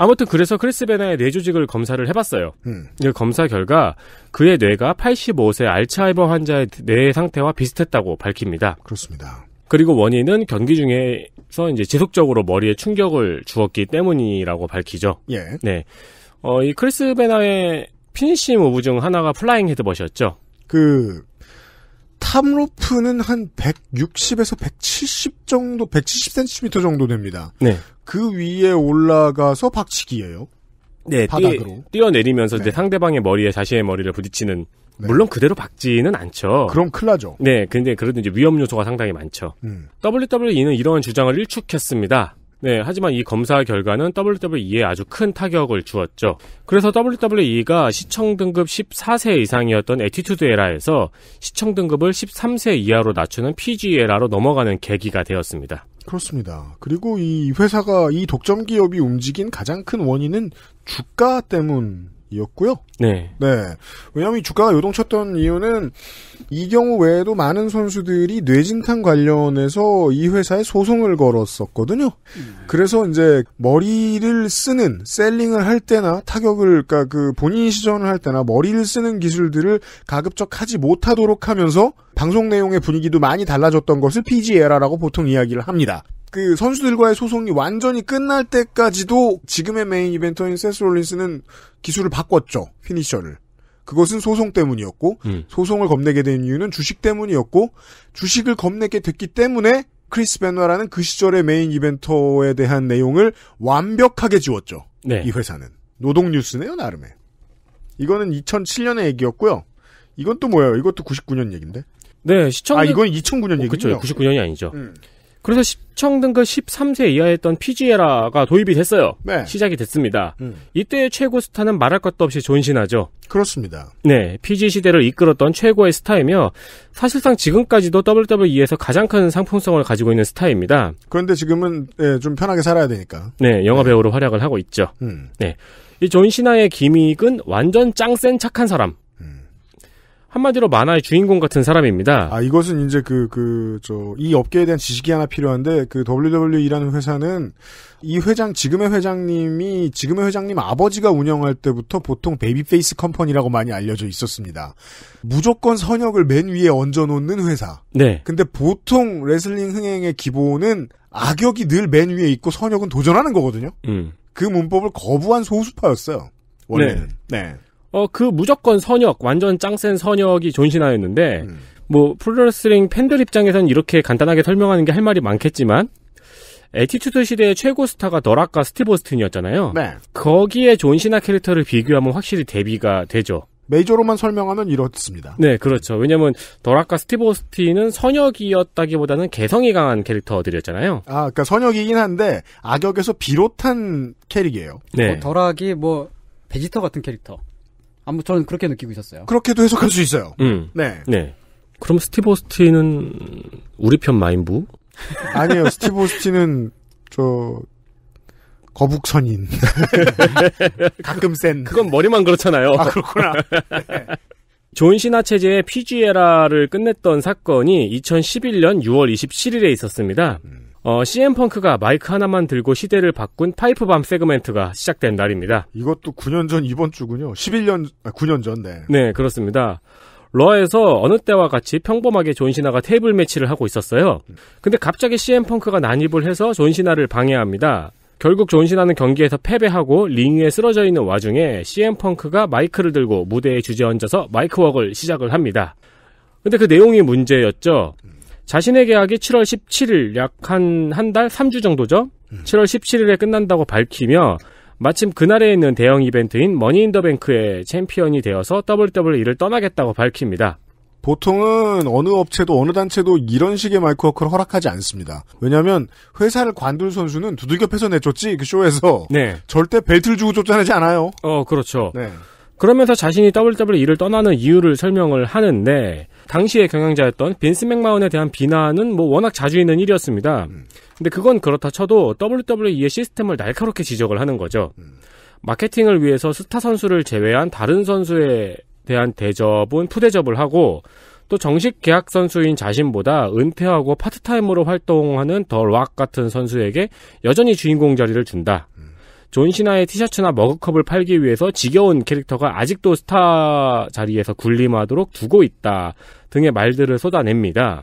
아무튼 그래서 크리스 베나의 뇌조직을 검사를 해봤어요. 음. 검사 결과 그의 뇌가 85세 알츠하이머 환자의 뇌 상태와 비슷했다고 밝힙니다. 그렇습니다. 그리고 원인은 경기 중에서 이제 지속적으로 머리에 충격을 주었기 때문이라고 밝히죠. 예. 네. 어, 이 크리스 베나의 피니시 무브 중 하나가 플라잉 헤드벗이었죠. 그 탑로프는 한 160에서 170 정도, 170cm 정도 됩니다. 네. 그 위에 올라가서 박치기예요. 네, 바닥으로 뛰어, 내리면서 네. 이제 상대방의 머리에 자신의 머리를 부딪히는 네. 물론 그대로 박지는 않죠. 그럼 클 나죠. 네, 근데 그래도 이제 위험 요소가 상당히 많죠. 음. WWE는 이러한 주장을 일축했습니다. 네, 하지만 이 검사 결과는 WWE에 아주 큰 타격을 주었죠. 그래서 WWE가 시청 등급 14세 이상이었던 에티튜드 에라에서 시청 등급을 13세 이하로 낮추는 PG 에라로 넘어가는 계기가 되었습니다. 그렇습니다. 그리고 이 회사가 이 독점 기업이 움직인 가장 큰 원인은 주가 때문 이었고요. 네. 네. 왜냐하면 주가가 요동쳤던 이유는 이 경우 외에도 많은 선수들이 뇌진탕 관련해서 이 회사에 소송을 걸었었거든요. 음. 그래서 이제 머리를 쓰는 셀링을 할 때나 타격을 그러니까 그 본인 시전을 할 때나 머리를 쓰는 기술들을 가급적 하지 못하도록 하면서 방송 내용의 분위기도 많이 달라졌던 것을 PG 에라라고 보통 이야기를 합니다. 그 선수들과의 소송이 완전히 끝날 때까지도 지금의 메인 이벤터인 세스 롤린스는 기술을 바꿨죠. 피니셔를. 그것은 소송 때문이었고 음. 소송을 겁내게 된 이유는 주식 때문이었고 주식을 겁내게 됐기 때문에 크리스 베너라는 그 시절의 메인 이벤터에 대한 내용을 완벽하게 지웠죠. 네. 이 회사는 노동 뉴스네요 나름의. 이거는 2007년의 얘기였고요. 이건 또 뭐예요? 이것도 99년 얘긴데. 네, 시청률 아 이건 2009년 어, 얘기죠. 그렇죠. 99년이 아니죠. 음. 그래서 시청 등급 13세 이하였던 피지에라가 도입이 됐어요. 네. 시작이 됐습니다. 음. 이때의 최고 스타는 말할 것도 없이 존신하죠. 그렇습니다. 네, 피지 시대를 이끌었던 최고의 스타이며 사실상 지금까지도 WWE에서 가장 큰 상품성을 가지고 있는 스타입니다. 그런데 지금은 예, 좀 편하게 살아야 되니까. 네, 영화 네. 배우로 네. 활약을 하고 있죠. 음. 네. 이 존시나의 기믹은 완전 짱 센 착한 사람. 한마디로 만화의 주인공 같은 사람입니다. 아, 이것은 이제 그, 그, 저, 이 업계에 대한 지식이 하나 필요한데, 그 WWE라는 회사는 이 회장, 지금의 회장님이, 지금의 회장님 아버지가 운영할 때부터 보통 베이비페이스 컴퍼니라고 많이 알려져 있었습니다. 무조건 선역을 맨 위에 얹어놓는 회사. 네. 근데 보통 레슬링 흥행의 기본은 악역이 늘 맨 위에 있고 선역은 도전하는 거거든요. 음. 그 문법을 거부한 소수파였어요. 원래는. 네. 네. 어, 그 무조건 선역, 완전 짱센 선역이 존신하였는데, 음. 뭐, 프로레슬링 팬들 입장에선 이렇게 간단하게 설명하는 게 할 말이 많겠지만, 에티튜드 시대의 최고 스타가 더락과 스티보스틴이었잖아요. 네. 거기에 존시나 캐릭터를 비교하면 확실히 대비가 되죠. 메이저로만 설명하면 이렇습니다. 네, 그렇죠. 왜냐면 더락과 스티보스틴은 선역이었다기보다는 개성이 강한 캐릭터들이었잖아요. 아, 그러니까 선역이긴 한데 악역에서 비롯한 캐릭이에요. 네. 뭐 더락이 뭐 베지터 같은 캐릭터. 아무 저는 그렇게 느끼고 있었어요. 그렇게도 해석할 수 있어요. 음. 네. 네. 그럼 스티브 오스틴은 우리 편 마인부? 아니에요. 스티브 오스틴은 저 거북선인. 가끔 센. 그건 머리만 그렇잖아요. 아 그렇구나. 네. 존 시나 체제의 피지에라를 끝냈던 사건이 2011년 6월 27일에 있었습니다. 음. 어, CM펑크가 마이크 하나만 들고 시대를 바꾼 파이프밤 세그멘트가 시작된 날입니다. 이것도 9년 전 이번 주군요. 11년, 아, 9년 전, 네. 네, 그렇습니다. 러에서 어느 때와 같이 평범하게 존시나가 테이블 매치를 하고 있었어요. 근데 갑자기 CM펑크가 난입을 해서 존시나를 방해합니다. 결국 존시나는 경기에서 패배하고 링 위에 쓰러져 있는 와중에 CM펑크가 마이크를 들고 무대에 주저앉아서 마이크웍을 시작을 합니다. 근데 그 내용이 문제였죠. 자신의 계약이 7월 17일 약 한 한 달 3주 정도죠. 음. 7월 17일에 끝난다고 밝히며 마침 그날에 있는 대형 이벤트인 머니인더뱅크의 챔피언이 되어서 WWE를 떠나겠다고 밝힙니다. 보통은 어느 업체도 어느 단체도 이런 식의 마이크워크를 허락하지 않습니다. 왜냐하면 회사를 관둘 선수는 두들겨 패서 내줬지 그 쇼에서 네. 절대 벨트를 주고 쫓아내지 않아요. 어 그렇죠. 네. 그러면서 자신이 WWE를 떠나는 이유를 설명을 하는데 당시의 경영자였던 빈스 맥마운에 대한 비난은 뭐 워낙 자주 있는 일이었습니다. 근데 그건 그렇다 쳐도 WWE의 시스템을 날카롭게 지적을 하는 거죠. 마케팅을 위해서 스타 선수를 제외한 다른 선수에 대한 대접은 푸대접을 하고 또 정식 계약 선수인 자신보다 은퇴하고 파트타임으로 활동하는 더 락 같은 선수에게 여전히 주인공 자리를 준다. 존 시나의 티셔츠나 머그컵을 팔기 위해서 지겨운 캐릭터가 아직도 스타 자리에서 군림하도록 두고 있다 등의 말들을 쏟아냅니다.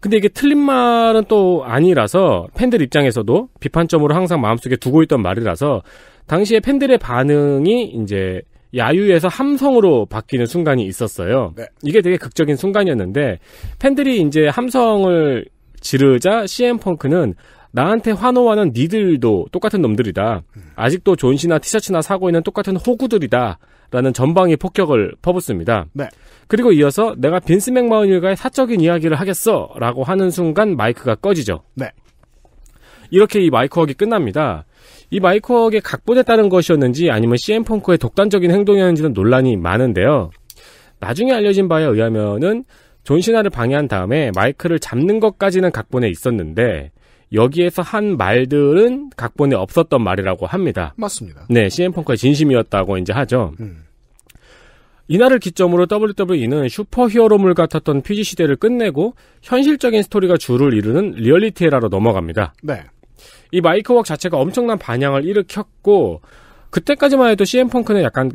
근데 이게 틀린 말은 또 아니라서 팬들 입장에서도 비판점으로 항상 마음속에 두고 있던 말이라서 당시에 팬들의 반응이 이제 야유에서 함성으로 바뀌는 순간이 있었어요. 네. 이게 되게 극적인 순간이었는데 팬들이 이제 함성을 지르자 CM 펑크는 나한테 환호하는 니들도 똑같은 놈들이다. 아직도 존시나 티셔츠나 사고 있는 똑같은 호구들이다. 라는 전방위 폭격을 퍼붓습니다. 네. 그리고 이어서 내가 빈스 맥마운 일가의 사적인 이야기를 하겠어. 라고 하는 순간 마이크가 꺼지죠. 네. 이렇게 이 마이크웍이 끝납니다. 이 마이크웍의 각본에 따른 것이었는지 아니면 CM 펑크의 독단적인 행동이었는지는 논란이 많은데요. 나중에 알려진 바에 의하면은 존시나를 방해한 다음에 마이크를 잡는 것까지는 각본에 있었는데 여기에서 한 말들은 각본에 없었던 말이라고 합니다. 맞습니다. 네, CM펑크의 진심이었다고 이제 하죠. 음. 이날을 기점으로 WWE는 슈퍼히어로물 같았던 PG 시대를 끝내고 현실적인 스토리가 주를 이루는 리얼리티 에라로 넘어갑니다. 네. 이 마이크 웍 자체가 엄청난 반향을 일으켰고 그때까지만 해도 CM펑크는 약간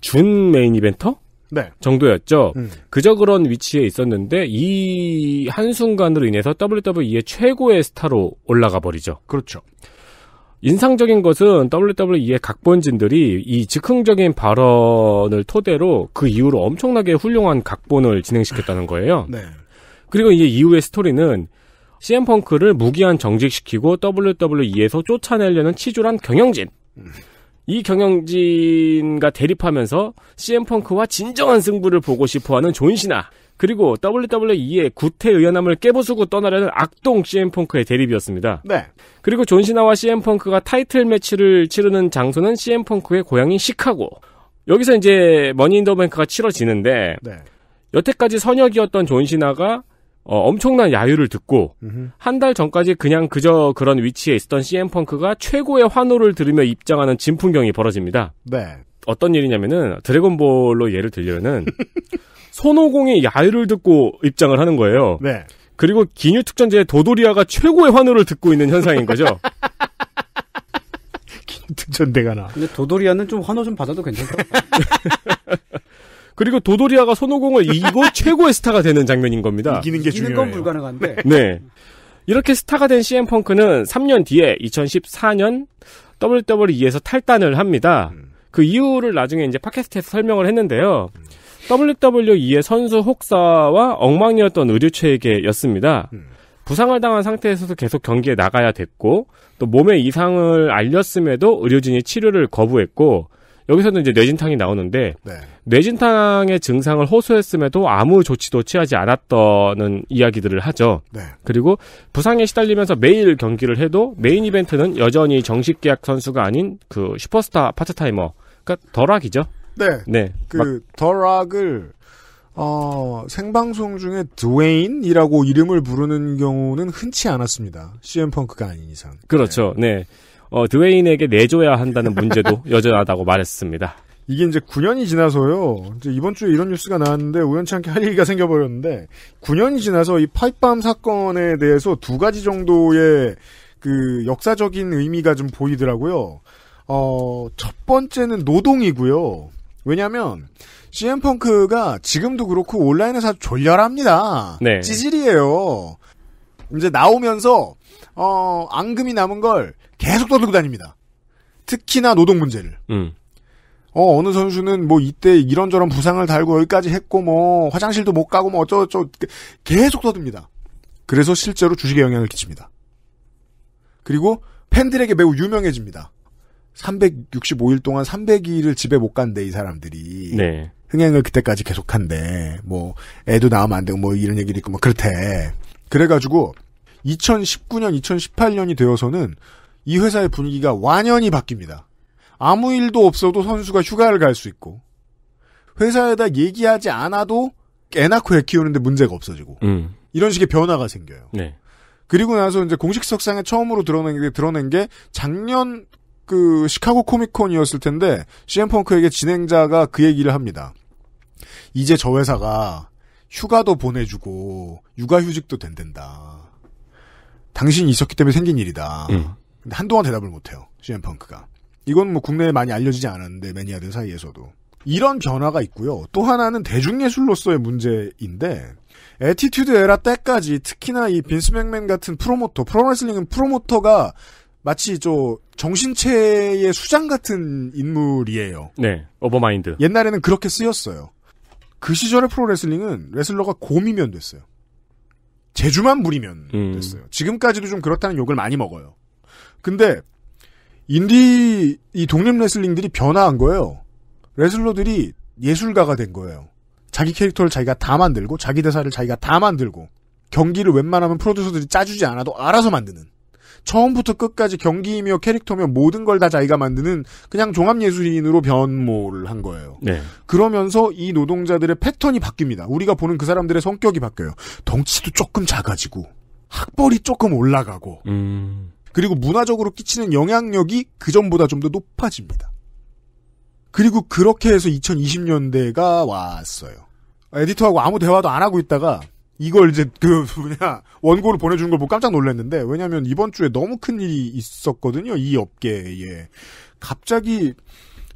준 메인 이벤터? 네. 정도였죠. 음. 그저 그런 위치에 있었는데 이 한순간으로 인해서 WWE의 최고의 스타로 올라가 버리죠. 그렇죠. 인상적인 것은 WWE의 각본진들이 이 즉흥적인 발언을 토대로 그 이후로 엄청나게 훌륭한 각본을 진행시켰다는 거예요. 네. 그리고 이제 이후의 스토리는 CM 펑크를 무기한 정직시키고 WWE에서 쫓아내려는 치졸한 경영진. 음. 이 경영진과 대립하면서 CM펑크와 진정한 승부를 보고 싶어하는 존시나 그리고 WWE의 구태 의연함을 깨부수고 떠나려는 악동 CM펑크의 대립이었습니다. 네. 그리고 존시나와 CM펑크가 타이틀 매치를 치르는 장소는 CM펑크의 고향인 시카고. 여기서 이제 머니 인더 뱅크가 치러지는데 네. 여태까지 선역이었던 존시나가 어, 엄청난 야유를 듣고 한 달 전까지 그냥 그저 그런 위치에 있었던 CM펑크가 최고의 환호를 들으며 입장하는 진풍경이 벌어집니다. 네. 어떤 일이냐면은 드래곤볼로 예를 들려면은 손오공이 야유를 듣고 입장을 하는 거예요. 네. 그리고 기뉴 특전제의 도도리아가 최고의 환호를 듣고 있는 현상인 거죠. 기뉴 특전대가 나. 근데 도도리아는 좀 환호 좀 받아도 괜찮다. 그리고 도도리아가 손오공을 이기고 최고의 스타가 되는 장면인 겁니다. 이기는 게 중요해요. 건 불가능한데. 네. 네. 이렇게 스타가 된 CM 펑크는 3년 뒤에 2014년 WWE에서 탈단을 합니다. 음. 그 이유를 나중에 이제 팟캐스트에서 설명을 했는데요. 음. WWE의 선수 혹사와 엉망이었던 의료체계였습니다 음. 부상을 당한 상태에서도 계속 경기에 나가야 됐고 또 몸에 이상을 알렸음에도 의료진이 치료를 거부했고 여기서도 이제 뇌진탕이 나오는데 네. 뇌진탕의 증상을 호소했음에도 아무 조치도 취하지 않았다는 이야기들을 하죠. 네. 그리고 부상에 시달리면서 매일 경기를 해도 메인 이벤트는 여전히 정식 계약 선수가 아닌 그 슈퍼스타 파트타이머, 그러니까 더락이죠. 네. 네. 그 더락을 어, 생방송 중에 드웨인이라고 이름을 부르는 경우는 흔치 않았습니다. CM 펑크가 아닌 이상. 그렇죠. 네. 네. 어, 드웨인에게 내줘야 한다는 문제도 여전하다고 말했습니다. 이게 이제 9년이 지나서요. 이제 이번 주에 이런 뉴스가 나왔는데 우연치 않게 할 얘기가 생겨버렸는데 9년이 지나서 이 파이밤 사건에 대해서 두 가지 정도의 그 역사적인 의미가 좀 보이더라고요. 어, 첫 번째는 노동이고요. 왜냐하면 CM 펑크가 지금도 그렇고 온라인에서 졸렬합니다. 네. 찌질이에요. 이제 나오면서 어, 앙금이 남은 걸 계속 떠들고 다닙니다. 특히나 노동 문제를. 음. 어, 어느 선수는 뭐 이때 이런저런 부상을 달고 여기까지 했고 뭐 화장실도 못 가고 뭐 어쩌고저쩌고 계속 떠듭니다. 그래서 실제로 주식에 영향을 끼칩니다. 그리고 팬들에게 매우 유명해집니다. 365일 동안 300일을 집에 못 간대 이 사람들이. 네. 흥행을 그때까지 계속한대. 뭐 애도 나오면 안 되고 뭐 이런 얘기도 있고 뭐 그렇대. 그래가지고 2019년, 2018년이 되어서는 이 회사의 분위기가 완연히 바뀝니다. 아무 일도 없어도 선수가 휴가를 갈 수 있고 회사에다 얘기하지 않아도 애 낳고 애 키우는데 문제가 없어지고 음. 이런 식의 변화가 생겨요. 네. 그리고 나서 이제 공식 석상에 처음으로 드러낸 게, 드러낸 게 작년 그 시카고 코믹콘이었을 텐데 CM 펑크에게 진행자가 그 얘기를 합니다. 이제 저 회사가 휴가도 보내주고 육아휴직도 된댄다. 당신이 있었기 때문에 생긴 일이다. 음. 근데 한동안 대답을 못해요. CM 펑크가. 이건 뭐 국내에 많이 알려지지 않았는데 매니아들 사이에서도 이런 변화가 있고요. 또 하나는 대중예술로서의 문제인데 에티튜드 에라 때까지 특히나 이 빈스 맥맨 같은 프로모터 프로레슬링은 프로모터가 마치 저 정신체의 수장 같은 인물이에요. 네, 어버마인드. 옛날에는 그렇게 쓰였어요. 그 시절의 프로레슬링은 레슬러가 곰이면 됐어요. 재주만 부리면 음. 됐어요. 지금까지도 좀 그렇다는 욕을 많이 먹어요. 근데 인디 이 독립 레슬링들이 변화한 거예요. 레슬러들이 예술가가 된 거예요. 자기 캐릭터를 자기가 다 만들고 자기 대사를 자기가 다 만들고 경기를 웬만하면 프로듀서들이 짜주지 않아도 알아서 만드는 처음부터 끝까지 경기이며 캐릭터며 모든 걸 다 자기가 만드는 그냥 종합예술인으로 변모를 한 거예요. 네. 그러면서 이 노동자들의 패턴이 바뀝니다. 우리가 보는 그 사람들의 성격이 바뀌어요. 덩치도 조금 작아지고 학벌이 조금 올라가고 음. 그리고 문화적으로 끼치는 영향력이 그전보다 좀 더 높아집니다. 그리고 그렇게 해서 2020년대가 왔어요. 에디터하고 아무 대화도 안 하고 있다가 이걸 이제 그 뭐냐 원고를 보내주는 걸 보고 깜짝 놀랐는데 왜냐하면 이번 주에 너무 큰 일이 있었거든요 이 업계에 갑자기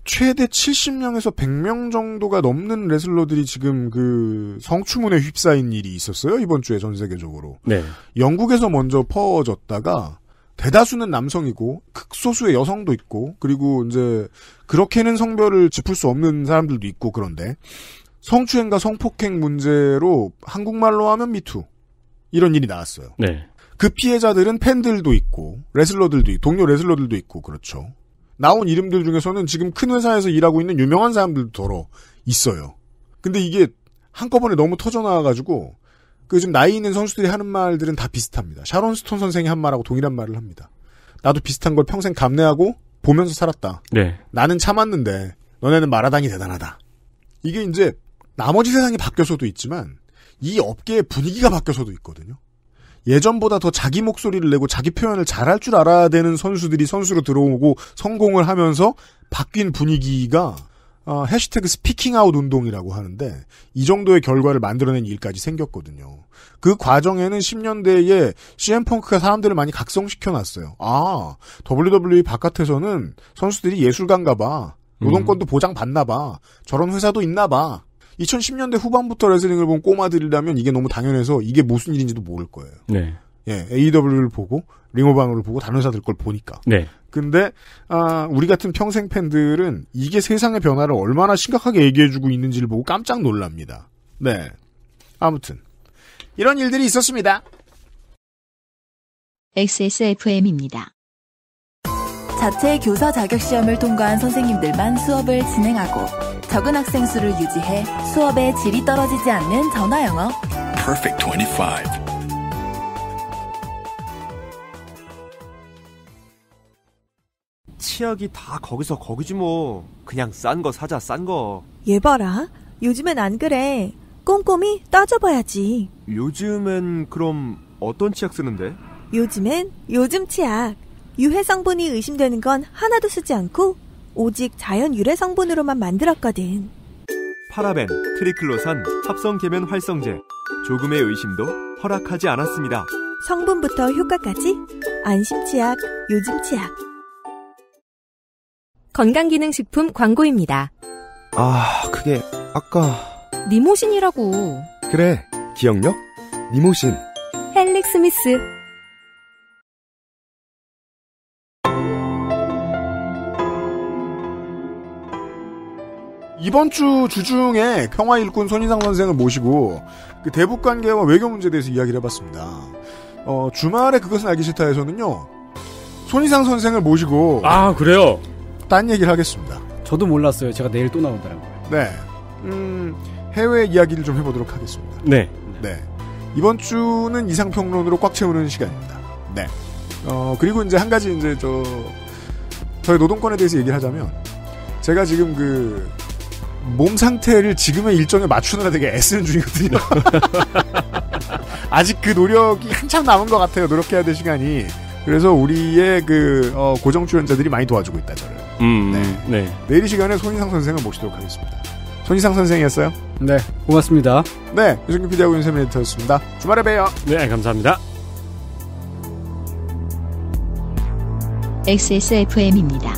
최대 70명에서 100명 정도가 넘는 레슬러들이 지금 그 성추문에 휩싸인 일이 있었어요 이번 주에 전 세계적으로 네. 영국에서 먼저 퍼졌다가 대다수는 남성이고 극소수의 여성도 있고 그리고 이제 그렇게는 성별을 짚을 수 없는 사람들도 있고 그런데 성추행과 성폭행 문제로 한국말로 하면 미투 이런 일이 나왔어요. 네. 그 피해자들은 팬들도 있고 레슬러들도 있고 동료 레슬러들도 있고 그렇죠. 나온 이름들 중에서는 지금 큰 회사에서 일하고 있는 유명한 사람들도 더러 있어요. 근데 이게 한꺼번에 너무 터져 나와가지고 그 요즘 나이 있는 선수들이 하는 말들은 다 비슷합니다. 샤론 스톤 선생이 한 말하고 동일한 말을 합니다. 나도 비슷한 걸 평생 감내하고 보면서 살았다. 네. 나는 참았는데 너네는 마라당이 대단하다. 이게 이제 나머지 세상이 바뀌어서도 있지만 이 업계의 분위기가 바뀌어서도 있거든요. 예전보다 더 자기 목소리를 내고 자기 표현을 잘할 줄 알아야 되는 선수들이 선수로 들어오고 성공을 하면서 바뀐 분위기가 어, 해시태그 스피킹아웃 운동이라고 하는데 이 정도의 결과를 만들어낸 일까지 생겼거든요. 그 과정에는 10년대에 CM펑크가 사람들을 많이 각성시켜놨어요. 아 WWE 바깥에서는 선수들이 예술가인가 봐. 노동권도 음. 보장받나 봐. 저런 회사도 있나 봐. 2010년대 후반부터 레슬링을 본 꼬마들이라면 이게 너무 당연해서 이게 무슨 일인지도 모를 거예요. 네. 예, AW를 보고 링오방을 보고 다른 회사들 걸 보니까. 네. 근데 아, 우리 같은 평생 팬들은 이게 세상의 변화를 얼마나 심각하게 얘기해주고 있는지를 보고 깜짝 놀랍니다. 네. 아무튼 이런 일들이 있었습니다. XSFM입니다. 자체 교사 자격 시험을 통과한 선생님들만 수업을 진행하고 적은 학생 수를 유지해 수업의 질이 떨어지지 않는 전화 영어. Perfect 25. 치약이 다 거기서 거기지 뭐. 그냥 싼 거 사자, 싼 거. 얘 봐라. 요즘엔 안 그래. 꼼꼼히 따져봐야지. 요즘엔 그럼 어떤 치약 쓰는데? 요즘엔 요즘 치약. 유해 성분이 의심되는 건 하나도 쓰지 않고 오직 자연 유래 성분으로만 만들었거든. 파라벤, 트리클로산, 합성 계면 활성제. 조금의 의심도 허락하지 않았습니다. 성분부터 효과까지 안심 치약, 요즘 치약. 건강기능식품 광고입니다. 아, 그게 아까 니모신이라고. 그래, 기억력? 니모신. 헬릭 스미스. 이번 주 주중에 평화 일꾼 손희상 선생을 모시고 그 대북 관계와 외교 문제에 대해서 이야기를 해봤습니다. 어, 주말에 그것은 알기 싫다에서는요. 손희상 선생을 모시고 아 그래요? 딴 얘기를 하겠습니다. 저도 몰랐어요. 제가 내일 또 나온다는 거예요. 네. 음, 해외 이야기를 좀 해보도록 하겠습니다. 네. 네. 이번 주는 이상평론으로 꽉 채우는 시간입니다. 네. 어, 그리고 이제 한 가지 이제 저, 저의 노동권에 대해서 얘기를 하자면, 제가 지금 그, 몸 상태를 지금의 일정에 맞추느라 되게 애쓰는 중이거든요. 아직 그 노력이 한참 남은 것 같아요. 노력해야 될 시간이. 그래서 우리의 그 어, 고정 출연자들이 많이 도와주고 있다 저를. 음, 네. 네. 내일 이 시간에 손희상 선생을 모시도록 하겠습니다. 손희상 선생이었어요. 네, 고맙습니다. 네, 유승균 피 d 하고 윤세민 에터였습니다 주말에 봬요. 네, 감사합니다. XSFM입니다.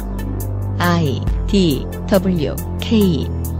I D W K